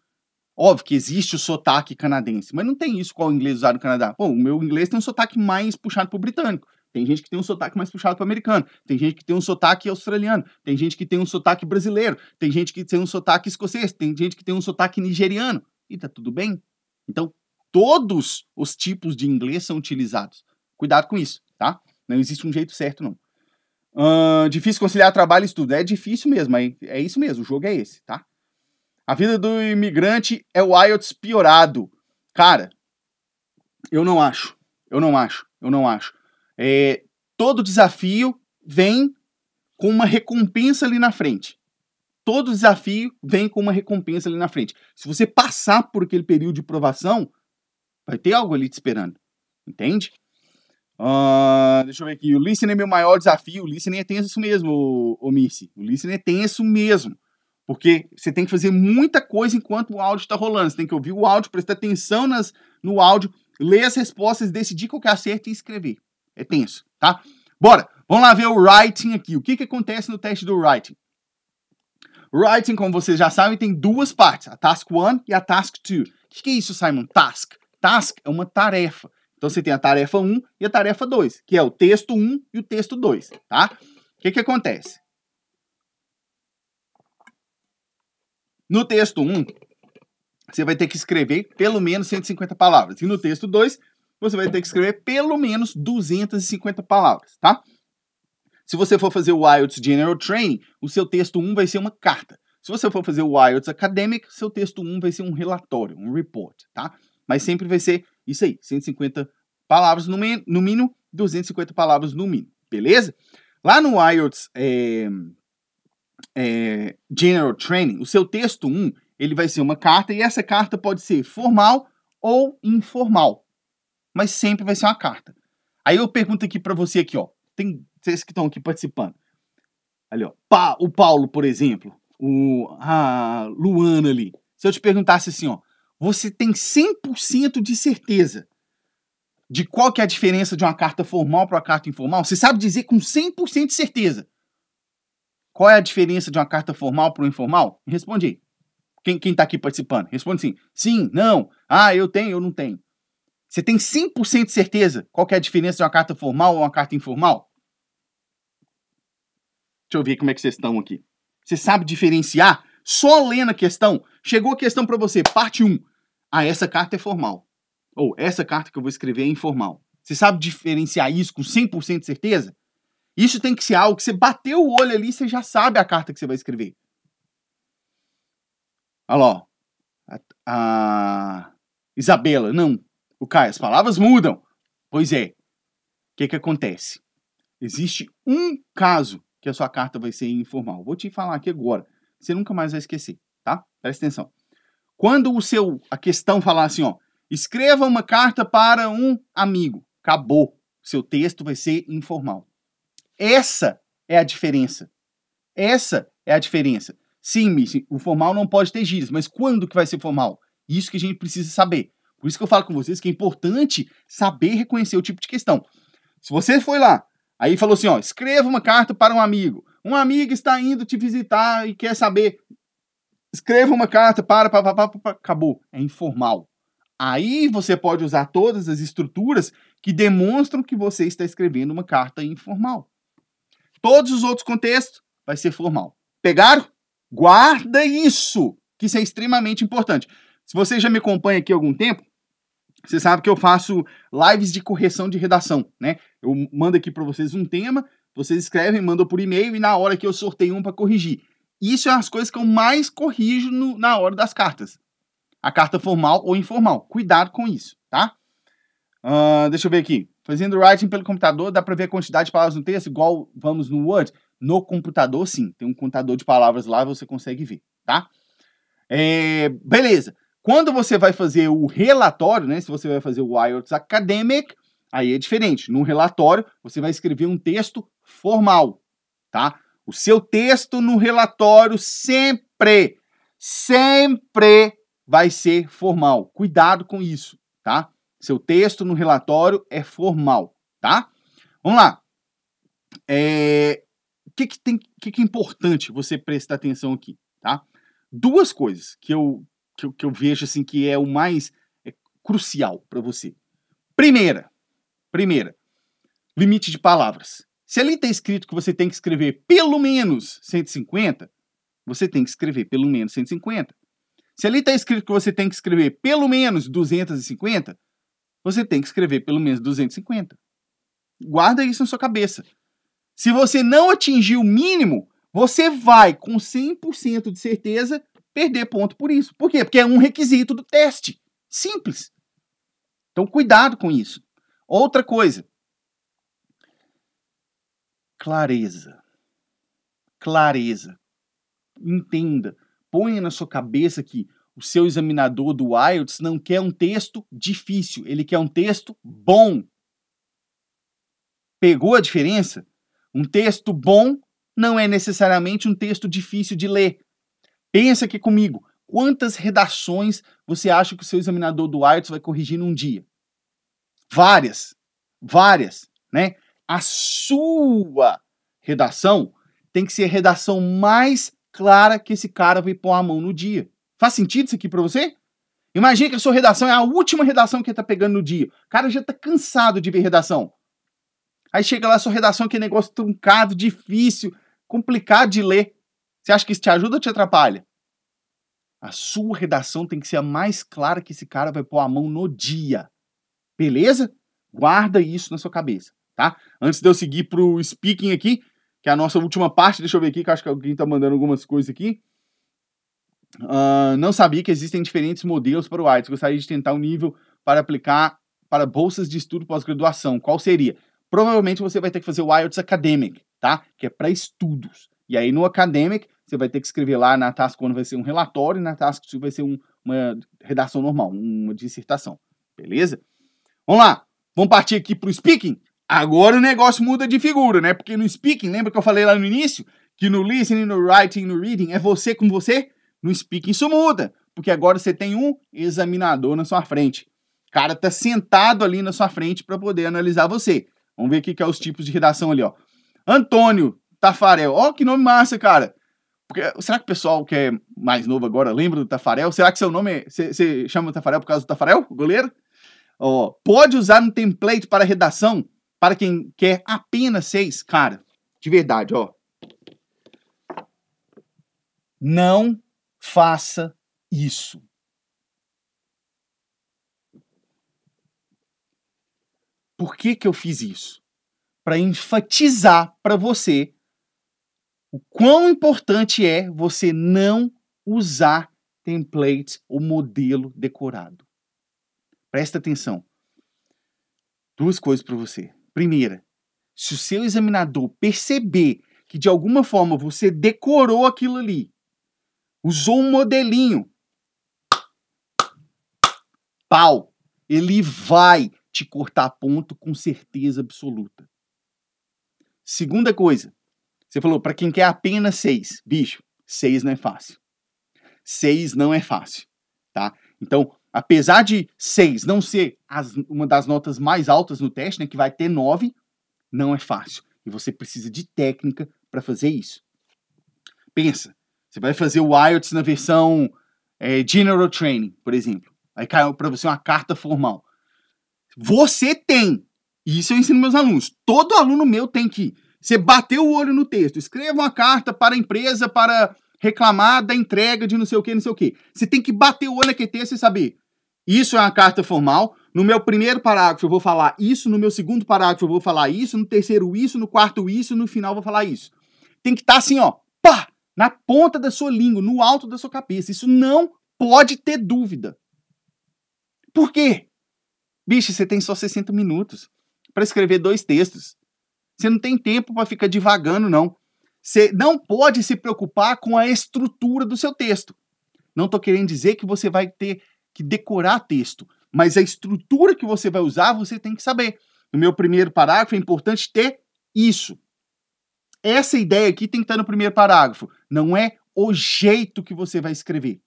Óbvio que existe o sotaque canadense, mas não tem isso qual inglês usado no Canadá. Pô, o meu inglês tem um sotaque mais puxado pro britânico. Tem gente que tem um sotaque mais puxado para americano, tem gente que tem um sotaque australiano, tem gente que tem um sotaque brasileiro, tem gente que tem um sotaque escocês, tem gente que tem um sotaque nigeriano. E tá tudo bem. Então, todos os tipos de inglês são utilizados. Cuidado com isso, tá? Não existe um jeito certo, não. Uh, difícil conciliar trabalho e estudo. É difícil mesmo, é, é isso mesmo, o jogo é esse, tá? A vida do imigrante é o IELTS piorado. Cara, eu não acho. Eu não acho. Eu não acho. É, todo desafio vem com uma recompensa ali na frente. Todo desafio vem com uma recompensa ali na frente. Se você passar por aquele período de provação, vai ter algo ali te esperando. Entende? Uh, deixa eu ver aqui. O listening é meu maior desafio. O listening é tenso mesmo, ô, ô Mirce. O listening é tenso mesmo. Porque você tem que fazer muita coisa enquanto o áudio está rolando. Você tem que ouvir o áudio, prestar atenção nas, no áudio, ler as respostas, decidir qual que é acerto e escrever. É tenso, tá? Bora! Vamos lá ver o writing aqui. O que, que acontece no teste do writing? Writing, como vocês já sabem, tem duas partes, a task 1 e a task 2. O que, que é isso, Simon? Task. Task é uma tarefa. Então você tem a tarefa 1 e a tarefa 2, que é o texto 1 e o texto 2, tá? O que, que acontece? No texto 1, você vai ter que escrever pelo menos 150 palavras. E no texto 2, você vai ter que escrever pelo menos 250 palavras, tá? Se você for fazer o IELTS General Training, o seu texto 1 vai ser uma carta. Se você for fazer o IELTS Academic, seu texto 1 vai ser um relatório, um report, tá? Mas sempre vai ser isso aí, 150 palavras no, no mínimo, 250 palavras no mínimo, beleza? Lá no IELTS é, é, General Training, o seu texto 1, ele vai ser uma carta, e essa carta pode ser formal ou informal, mas sempre vai ser uma carta. Aí eu pergunto aqui para você aqui, ó, tem vocês que estão aqui participando. Ali, ó, pa, o Paulo, por exemplo, o a Luana ali. Se eu te perguntasse assim, ó, você tem 100% de certeza de qual que é a diferença de uma carta formal para uma carta informal? Você sabe dizer com 100% de certeza. Qual é a diferença de uma carta formal para um informal? Responde aí. Quem está aqui participando? Responde sim. Sim, não. Ah, eu tenho, eu não tenho. Você tem 100% de certeza qual é a diferença de uma carta formal ou uma carta informal? Deixa eu ver como é que vocês estão aqui. Você sabe diferenciar? Só lendo a questão. Chegou a questão para você, parte 1. Ah, essa carta é formal. Ou essa carta que eu vou escrever é informal. Você sabe diferenciar isso com 100% de certeza? Isso tem que ser algo que você bateu o olho ali, você já sabe a carta que você vai escrever. Olha lá, a, a Isabela, não. O Caio, as palavras mudam. Pois é. O que, que acontece? Existe um caso que a sua carta vai ser informal. Vou te falar aqui agora. Você nunca mais vai esquecer, tá? Presta atenção. Quando o seu a questão falar assim, ó, escreva uma carta para um amigo. Acabou. Seu texto vai ser informal. Essa é a diferença. Essa é a diferença. Sim, o formal não pode ter gírias, mas quando que vai ser formal? Isso que a gente precisa saber. Por isso que eu falo com vocês que é importante saber reconhecer o tipo de questão. Se você foi lá, aí falou assim, ó, escreva uma carta para um amigo. Um amigo está indo te visitar e quer saber. Escreva uma carta para, para, para, para, acabou. É informal. Aí você pode usar todas as estruturas que demonstram que você está escrevendo uma carta informal. Todos os outros contextos vai ser formal. Pegaram? Guarda isso, que isso é extremamente importante. Se você já me acompanha aqui há algum tempo, você sabe que eu faço lives de correção de redação, né? Eu mando aqui para vocês um tema, vocês escrevem, mandam por e-mail e na hora que eu sorteio um para corrigir. Isso é as coisas que eu mais corrijo no, na hora das cartas. A carta formal ou informal. Cuidado com isso, tá? Uh, deixa eu ver aqui. Fazendo writing pelo computador, dá para ver a quantidade de palavras no texto, igual vamos no Word? No computador, sim. Tem um contador de palavras lá, você consegue ver, tá? É, beleza. Quando você vai fazer o relatório, né? Se você vai fazer o IELTS Academic, aí é diferente. No relatório, você vai escrever um texto formal, tá? O seu texto no relatório sempre, sempre vai ser formal. Cuidado com isso, tá? Seu texto no relatório é formal, tá? Vamos lá. É... O que, que, tem... que, que é importante você prestar atenção aqui, tá? Duas coisas que eu, que eu, que eu vejo assim que é o mais é, crucial para você. Primeira, primeira, limite de palavras. Se ali está escrito que você tem que escrever pelo menos 150, você tem que escrever pelo menos 150. Se ali está escrito que você tem que escrever pelo menos 250, você tem que escrever pelo menos 250. Guarda isso na sua cabeça. Se você não atingir o mínimo, você vai, com 100% de certeza, perder ponto por isso. Por quê? Porque é um requisito do teste. Simples. Então, cuidado com isso. Outra coisa. Clareza. Clareza. Entenda. Ponha na sua cabeça que o seu examinador do IELTS não quer um texto difícil, ele quer um texto bom. Pegou a diferença? Um texto bom não é necessariamente um texto difícil de ler. Pensa aqui comigo, quantas redações você acha que o seu examinador do IELTS vai corrigir num dia? Várias, várias, né? A sua redação tem que ser a redação mais clara que esse cara vai pôr a mão no dia. Faz sentido isso aqui para você? Imagina que a sua redação é a última redação que ele tá pegando no dia. O cara já tá cansado de ver redação. Aí chega lá a sua redação que é negócio truncado, difícil, complicado de ler. Você acha que isso te ajuda ou te atrapalha? A sua redação tem que ser a mais clara que esse cara vai pôr a mão no dia. Beleza? Guarda isso na sua cabeça, tá? Antes de eu seguir pro speaking aqui, que é a nossa última parte, deixa eu ver aqui, que acho que alguém tá mandando algumas coisas aqui. Uh, não sabia que existem diferentes modelos para o IELTS. Gostaria de tentar um nível para aplicar para bolsas de estudo pós-graduação. Qual seria? Provavelmente você vai ter que fazer o IELTS Academic, tá? Que é para estudos. E aí no Academic, você vai ter que escrever lá na Task 1 vai ser um relatório e na Task 2 vai ser um, uma redação normal, uma dissertação. Beleza? Vamos lá. Vamos partir aqui para o speaking. Agora o negócio muda de figura, né? Porque no speaking, lembra que eu falei lá no início? Que no listening, no writing, no reading, é você com você? No speaking isso muda, porque agora você tem um examinador na sua frente. O cara tá sentado ali na sua frente para poder analisar você. Vamos ver aqui que é os tipos de redação ali, ó. Antônio Tafarel. Ó, que nome massa, cara. Porque, será que o pessoal que é mais novo agora lembra do Tafarel? Será que seu nome é, Você chama o Tafarel por causa do Tafarel, o goleiro? Ó, pode usar um template para redação para quem quer apenas seis, cara. De verdade, ó. Não faça isso. Por que, que eu fiz isso? Para enfatizar para você o quão importante é você não usar template ou modelo decorado. Presta atenção. Duas coisas para você. Primeira, se o seu examinador perceber que de alguma forma você decorou aquilo ali Usou um modelinho. Pau. Ele vai te cortar ponto com certeza absoluta. Segunda coisa. Você falou, para quem quer apenas seis. Bicho, seis não é fácil. Seis não é fácil, tá? Então, apesar de seis não ser as, uma das notas mais altas no teste, né, que vai ter nove não é fácil. E você precisa de técnica para fazer isso. Pensa, você vai fazer o IELTS na versão é, General Training, por exemplo. Aí caiu para você uma carta formal. Você tem, isso eu ensino meus alunos, todo aluno meu tem que. Você bateu o olho no texto, escreva uma carta para a empresa para reclamar da entrega de não sei o que, não sei o que. Você tem que bater o olho naquele texto e saber. Isso é uma carta formal. No meu primeiro parágrafo eu vou falar isso, no meu segundo parágrafo eu vou falar isso, no terceiro isso, no quarto isso, no final eu vou falar isso. Tem que estar tá assim, ó, pá, na ponta da sua língua, no alto da sua cabeça. Isso não pode ter dúvida. Por quê? Bicho, você tem só 60 minutos para escrever dois textos. Você não tem tempo para ficar divagando, não. Você não pode se preocupar com a estrutura do seu texto. Não estou querendo dizer que você vai ter que decorar texto, mas a estrutura que você vai usar, você tem que saber. No meu primeiro parágrafo, é importante ter isso. Essa ideia aqui tem que estar tá no primeiro parágrafo. Não é o jeito que você vai escrever.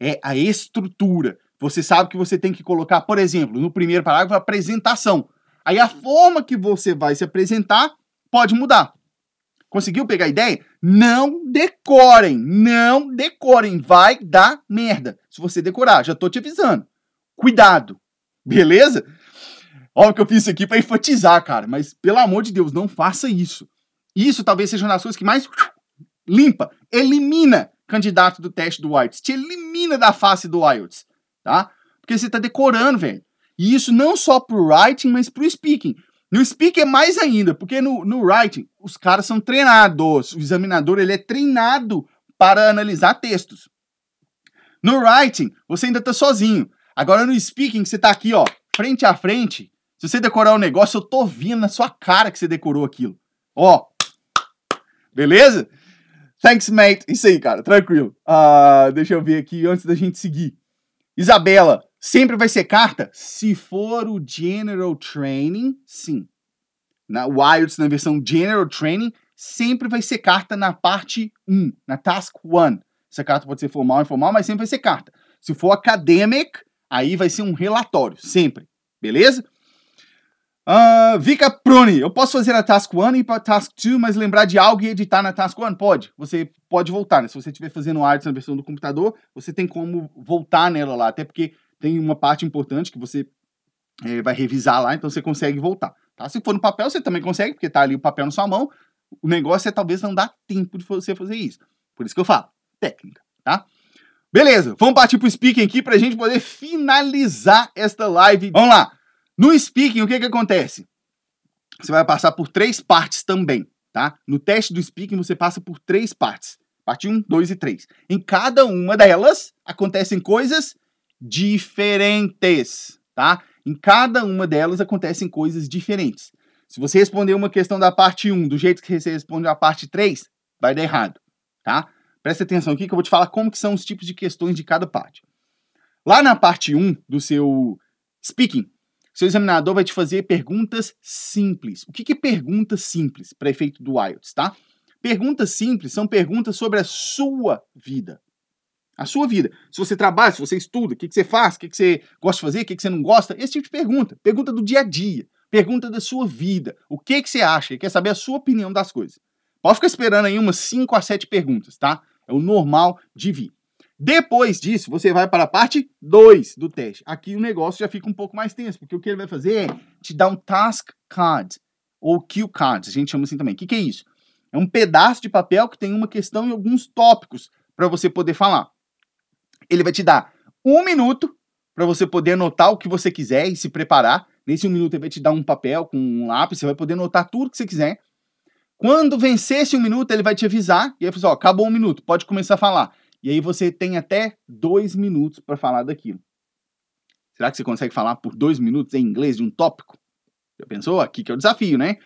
É a estrutura. Você sabe que você tem que colocar, por exemplo, no primeiro parágrafo, apresentação. Aí a forma que você vai se apresentar pode mudar. Conseguiu pegar a ideia? Não decorem, não decorem, vai dar merda. Se você decorar, já tô te avisando. Cuidado. Beleza? Óbvio que eu fiz isso aqui para enfatizar, cara, mas pelo amor de Deus, não faça isso. Isso talvez seja uma das coisas que mais limpa, elimina candidato do teste do IELTS, te elimina da face do IELTS, tá? Porque você está decorando, velho. E isso não só pro writing, mas pro speaking. No speaking é mais ainda, porque no, no writing os caras são treinados, o examinador ele é treinado para analisar textos. No writing, você ainda está sozinho. Agora no speaking, você está aqui, ó, frente a frente. Se você decorar o um negócio, eu tô vendo na sua cara que você decorou aquilo. Ó. Beleza? Thanks, mate. Isso aí, cara, tranquilo. Uh, deixa eu ver aqui antes da gente seguir. Isabela, sempre vai ser carta? Se for o General Training, sim. Na, Wilds na versão General Training sempre vai ser carta na parte 1, na Task 1. Essa carta pode ser formal ou informal, mas sempre vai ser carta. Se for academic, aí vai ser um relatório, sempre. Beleza? Uh, Vika Prune, eu posso fazer a Task 1 e para Task 2, mas lembrar de algo e editar na Task 1? Pode. Você pode voltar, né? Se você estiver fazendo artes na versão do computador, você tem como voltar nela lá, até porque tem uma parte importante que você é, vai revisar lá, então você consegue voltar. Tá? Se for no papel, você também consegue, porque tá ali o papel na sua mão. O negócio é talvez não dar tempo de você fazer isso. Por isso que eu falo, técnica, tá? Beleza, vamos partir pro speaking aqui pra gente poder finalizar esta live. Vamos lá! No speaking, o que, que acontece? Você vai passar por três partes também, tá? No teste do speaking, você passa por três partes. Parte 1, 2 e 3. Em cada uma delas, acontecem coisas diferentes, tá? Em cada uma delas, acontecem coisas diferentes. Se você responder uma questão da parte 1 do jeito que você respondeu a parte 3, vai dar errado, tá? Presta atenção aqui que eu vou te falar como que são os tipos de questões de cada parte. Lá na parte 1 do seu speaking, seu examinador vai te fazer perguntas simples. O que, é pergunta simples para efeito do IELTS, tá? Perguntas simples são perguntas sobre a sua vida. A sua vida. Se você trabalha, se você estuda, o que, você faz, o que, você gosta de fazer, o que, você não gosta, esse tipo de pergunta. Pergunta do dia a dia, pergunta da sua vida. O que, que você acha? Ele quer saber a sua opinião das coisas. Pode ficar esperando aí umas 5 a 7 perguntas, tá? É o normal de vir. Depois disso, você vai para a parte 2 do teste. Aqui o negócio já fica um pouco mais tenso, porque o que ele vai fazer é te dar um task card, ou cue card, a gente chama assim também. O que, que é isso? É um pedaço de papel que tem uma questão e alguns tópicos para você poder falar. Ele vai te dar um minuto para você poder anotar o que você quiser e se preparar. Nesse um minuto ele vai te dar um papel com um lápis, você vai poder anotar tudo que você quiser. Quando vencer esse um minuto, ele vai te avisar e aí você, ó, acabou um minuto, pode começar a falar. E aí você tem até dois minutos para falar daquilo. Será que você consegue falar por dois minutos em inglês de um tópico? Já pensou? Aqui que é o desafio, né?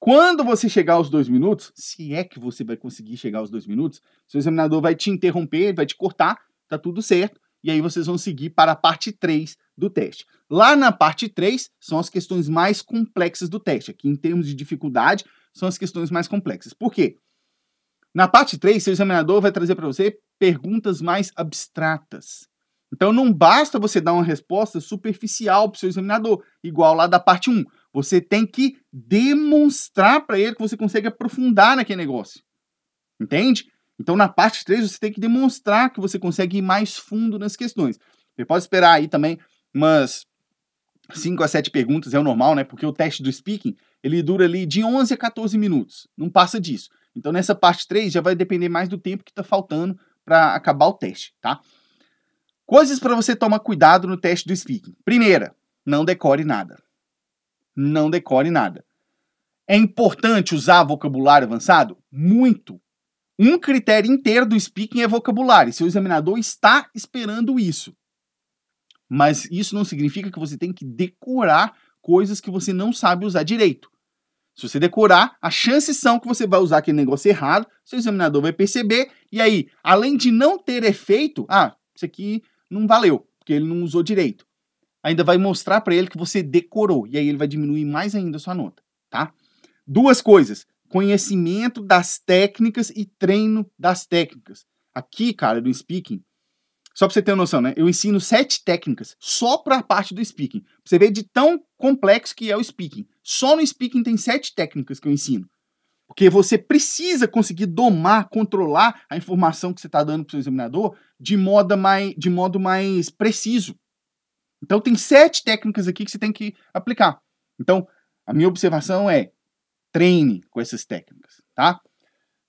Quando você chegar aos dois minutos, se é que você vai conseguir chegar aos dois minutos, seu examinador vai te interromper, vai te cortar, tá tudo certo. E aí vocês vão seguir para a parte 3 do teste. Lá na parte 3 são as questões mais complexas do teste. Aqui, em termos de dificuldade, são as questões mais complexas. Por quê? Na parte 3, seu examinador vai trazer para você perguntas mais abstratas. Então não basta você dar uma resposta superficial para o seu examinador, igual lá da parte 1. Você tem que demonstrar para ele que você consegue aprofundar naquele negócio. Entende? Então na parte 3 você tem que demonstrar que você consegue ir mais fundo nas questões. Você pode esperar aí também umas 5 a 7 perguntas, é o normal, né? Porque o teste do speaking, ele dura ali de 11 a 14 minutos, não passa disso. Então nessa parte 3 já vai depender mais do tempo que está faltando para acabar o teste, tá? Coisas para você tomar cuidado no teste do speaking. Primeira, não decore nada. Não decore nada. É importante usar vocabulário avançado? Muito. Um critério inteiro do speaking é vocabulário. Seu examinador está esperando isso. Mas isso não significa que você tem que decorar coisas que você não sabe usar direito. Se você decorar, as chances são que você vai usar aquele negócio errado, seu examinador vai perceber, e aí, além de não ter efeito, ah, isso aqui não valeu, porque ele não usou direito. Ainda vai mostrar para ele que você decorou, e aí ele vai diminuir mais ainda a sua nota, tá? Duas coisas: conhecimento das técnicas e treino das técnicas. Aqui, cara, do speaking, só para você ter uma noção, né? Eu ensino sete técnicas só para a parte do speaking. você vê de tão complexo que é o speaking. Só no speaking tem sete técnicas que eu ensino. Porque você precisa conseguir domar, controlar a informação que você está dando para o seu examinador de modo, mais, de modo mais preciso. Então, tem sete técnicas aqui que você tem que aplicar. Então, a minha observação é treine com essas técnicas, tá?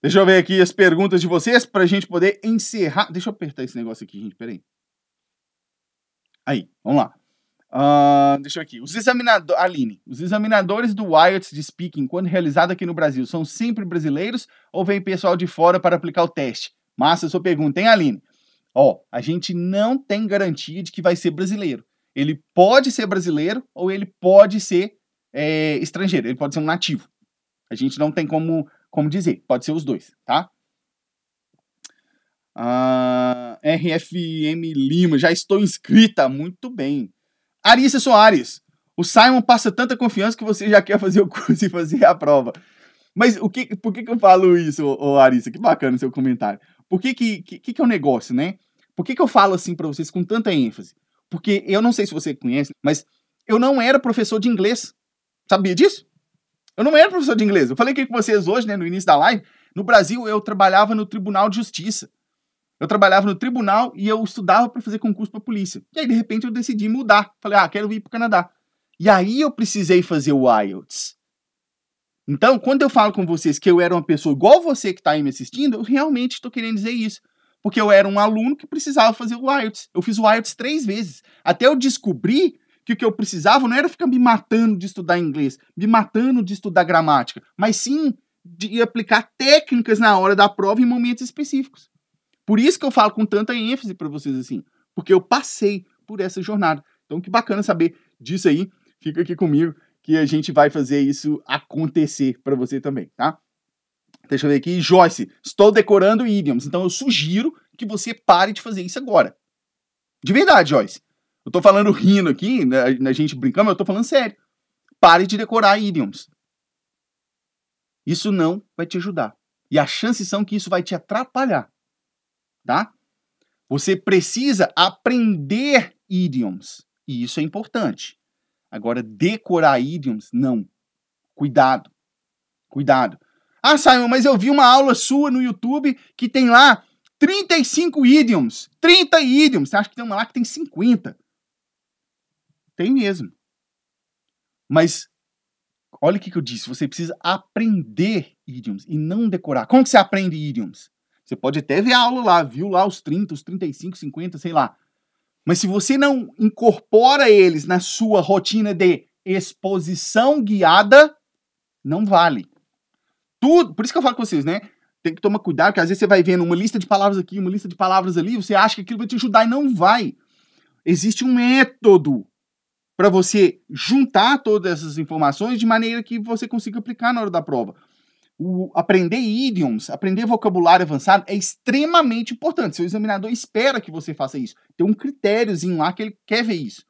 Deixa eu ver aqui as perguntas de vocês para a gente poder encerrar. Deixa eu apertar esse negócio aqui, gente. Peraí. Aí, vamos lá. Uh, deixa eu aqui. Os examinadores. Aline, os examinadores do IELTS de Speaking, quando realizado aqui no Brasil, são sempre brasileiros ou vem pessoal de fora para aplicar o teste? Massa sua pergunta, hein, Aline? Ó, a gente não tem garantia de que vai ser brasileiro. Ele pode ser brasileiro ou ele pode ser é, estrangeiro, ele pode ser um nativo. A gente não tem como como dizer, pode ser os dois, tá? Ah, RFM Lima, já estou inscrita, muito bem. Arisa Soares, o Simon passa tanta confiança que você já quer fazer o curso e fazer a prova. Mas o que, por que, que eu falo isso, ô, ô Que bacana seu comentário. Por que que, que, que é o um negócio, né? Por que, que eu falo assim para vocês com tanta ênfase? Porque eu não sei se você conhece, mas eu não era professor de inglês. Sabia disso? Eu não era professor de inglês. Eu falei aqui com vocês hoje, né, no início da live. No Brasil, eu trabalhava no Tribunal de Justiça. Eu trabalhava no tribunal e eu estudava para fazer concurso para polícia. E aí, de repente, eu decidi mudar. Falei, ah, quero ir para o Canadá. E aí eu precisei fazer o IELTS. Então, quando eu falo com vocês que eu era uma pessoa igual você que está aí me assistindo, eu realmente estou querendo dizer isso. Porque eu era um aluno que precisava fazer o IELTS. Eu fiz o IELTS três vezes. Até eu descobrir que o que eu precisava não era ficar me matando de estudar inglês, me matando de estudar gramática, mas sim de aplicar técnicas na hora da prova em momentos específicos. Por isso que eu falo com tanta ênfase para vocês assim, porque eu passei por essa jornada. Então que bacana saber disso aí. Fica aqui comigo que a gente vai fazer isso acontecer para você também, tá? Deixa eu ver aqui. Joyce, estou decorando idioms, então eu sugiro que você pare de fazer isso agora. De verdade, Joyce. Eu tô falando rindo aqui, né, na, gente brincando, mas eu tô falando sério. Pare de decorar idioms. Isso não vai te ajudar. E as chances são que isso vai te atrapalhar. Tá? Você precisa aprender idioms. E isso é importante. Agora, decorar idioms, não. Cuidado. Cuidado. Ah, Simon, mas eu vi uma aula sua no YouTube que tem lá 35 idioms. 30 idioms. Você acha que tem uma lá que tem 50? Tem mesmo. Mas olha o que, que eu disse, você precisa aprender idioms e não decorar. Como que você aprende idioms? Você pode até ver a aula lá, viu lá os 30, os 35, 50, sei lá. Mas se você não incorpora eles na sua rotina de exposição guiada, não vale. Tudo, por isso que eu falo com vocês, né? Tem que tomar cuidado, porque às vezes você vai vendo uma lista de palavras aqui, uma lista de palavras ali, você acha que aquilo vai te ajudar e não vai. Existe um método para você juntar todas essas informações de maneira que você consiga aplicar na hora da prova. O aprender idioms, aprender vocabulário avançado é extremamente importante. Seu examinador espera que você faça isso. Tem um critériozinho lá que ele quer ver isso.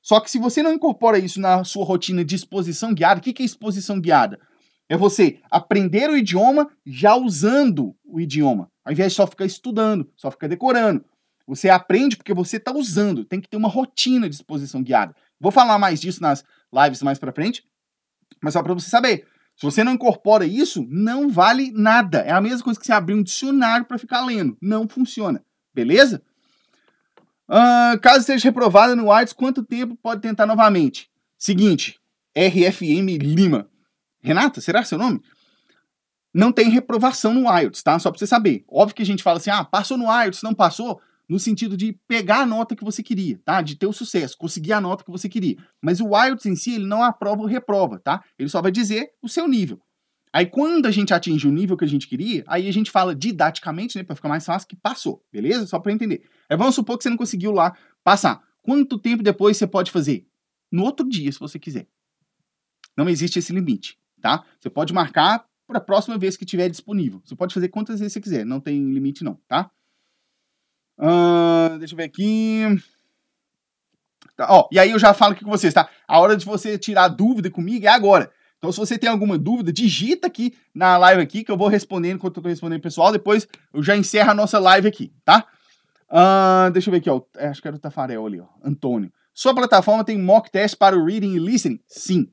Só que se você não incorpora isso na sua rotina de exposição guiada, o que, que é exposição guiada? É você aprender o idioma já usando o idioma, ao invés de só ficar estudando, só ficar decorando. Você aprende porque você está usando, tem que ter uma rotina de exposição guiada. Vou falar mais disso nas lives mais para frente, mas só para você saber. Se você não incorpora isso, não vale nada. É a mesma coisa que você abrir um dicionário para ficar lendo. Não funciona. Beleza? Uh, caso seja reprovada no Ielts, quanto tempo pode tentar novamente? Seguinte, RFM Lima. Renata, será seu nome? Não tem reprovação no IELTS, tá? Só pra você saber. Óbvio que a gente fala assim, ah, passou no IELTS, não passou? no sentido de pegar a nota que você queria, tá? De ter o sucesso, conseguir a nota que você queria. Mas o IELTS em si, ele não aprova ou reprova, tá? Ele só vai dizer o seu nível. Aí quando a gente atinge o nível que a gente queria, aí a gente fala didaticamente, né, para ficar mais fácil que passou, beleza? Só para entender. Aí é, vamos supor que você não conseguiu lá passar. Quanto tempo depois você pode fazer? No outro dia, se você quiser. Não existe esse limite, tá? Você pode marcar para a próxima vez que tiver disponível. Você pode fazer quantas vezes você quiser, não tem limite não, tá? Uh, deixa eu ver aqui. Tá, ó, e aí eu já falo aqui com vocês, tá? A hora de você tirar dúvida comigo é agora. Então, se você tem alguma dúvida, digita aqui na live aqui que eu vou respondendo enquanto eu tô respondendo pessoal. Depois eu já encerro a nossa live aqui, tá? Uh, deixa eu ver aqui, ó. É, acho que era o Tafarel ali, ó. Antônio. Sua plataforma tem mock test para o reading e listening? Sim.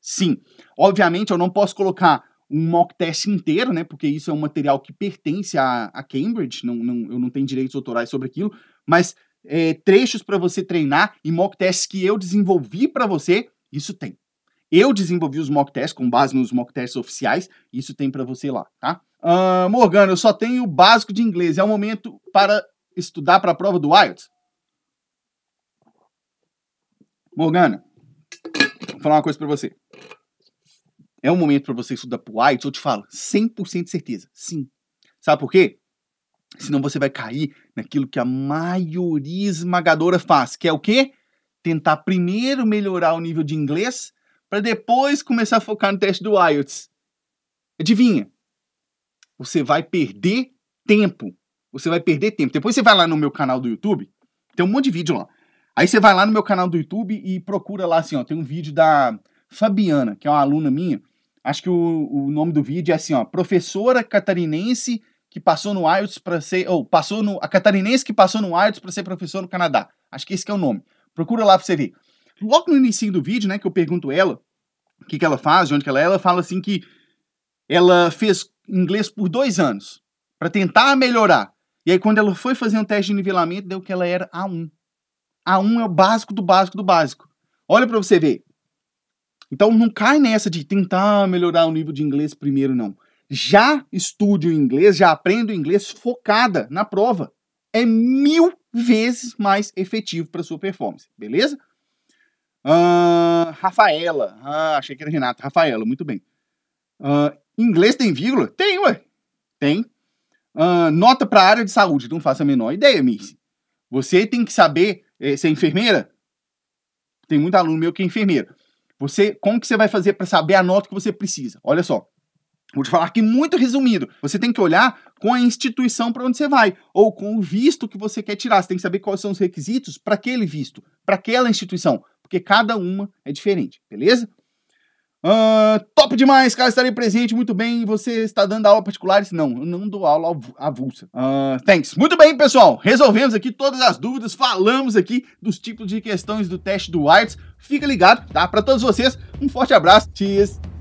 Sim. Obviamente, eu não posso colocar um mock test inteiro, né? Porque isso é um material que pertence a, a Cambridge, não, não, eu não tenho direitos autorais sobre aquilo, mas é, trechos para você treinar e mock tests que eu desenvolvi para você, isso tem. Eu desenvolvi os mock tests com base nos mock tests oficiais, isso tem para você lá, tá? Uh, Morgana, eu só tenho o básico de inglês, é o momento para estudar para a prova do IELTS? Morgana, vou falar uma coisa para você é um momento para você estudar pro IELTS, eu te falo, 100% de certeza, sim. Sabe por quê? Senão você vai cair naquilo que a maioria esmagadora faz, que é o quê? Tentar primeiro melhorar o nível de inglês para depois começar a focar no teste do IELTS. Adivinha? Você vai perder tempo. Você vai perder tempo. Depois você vai lá no meu canal do YouTube, tem um monte de vídeo lá. Aí você vai lá no meu canal do YouTube e procura lá assim, ó, tem um vídeo da Fabiana, que é uma aluna minha, Acho que o, o nome do vídeo é assim, ó, professora catarinense que passou no IELTS para ser, ou passou no, a catarinense que passou no IELTS para ser professor no Canadá. Acho que esse que é o nome. Procura lá para você ver. Logo no início do vídeo, né, que eu pergunto ela o que, que ela faz, de onde que ela é, ela fala assim que ela fez inglês por dois anos para tentar melhorar. E aí quando ela foi fazer um teste de nivelamento, deu que ela era A1. A1 é o básico do básico do básico. Olha para você ver. Então não cai nessa de tentar melhorar o nível de inglês primeiro, não. Já estude o inglês, já aprenda o inglês focada na prova. É mil vezes mais efetivo para sua performance, beleza? Uh, Rafaela. Ah, achei que era Renata. Rafaela, muito bem. Uh, inglês tem vírgula? Tem, ué. Tem. Uh, nota para a área de saúde. Não faço a menor ideia, Mirce. Você tem que saber eh, ser enfermeira? Tem muito aluno meu que é enfermeiro. Você, como que você vai fazer para saber a nota que você precisa? Olha só. Vou te falar aqui muito resumido. Você tem que olhar com a instituição para onde você vai, ou com o visto que você quer tirar. Você tem que saber quais são os requisitos para aquele visto, para aquela instituição, porque cada uma é diferente, beleza? Uh, top demais, cara, estarei presente, muito bem. Você está dando aula particulares? Não, eu não dou aula avulsa. Uh, thanks. Muito bem, pessoal, resolvemos aqui todas as dúvidas, falamos aqui dos tipos de questões do teste do Whites. Fica ligado, tá? Para todos vocês, um forte abraço. Cheers!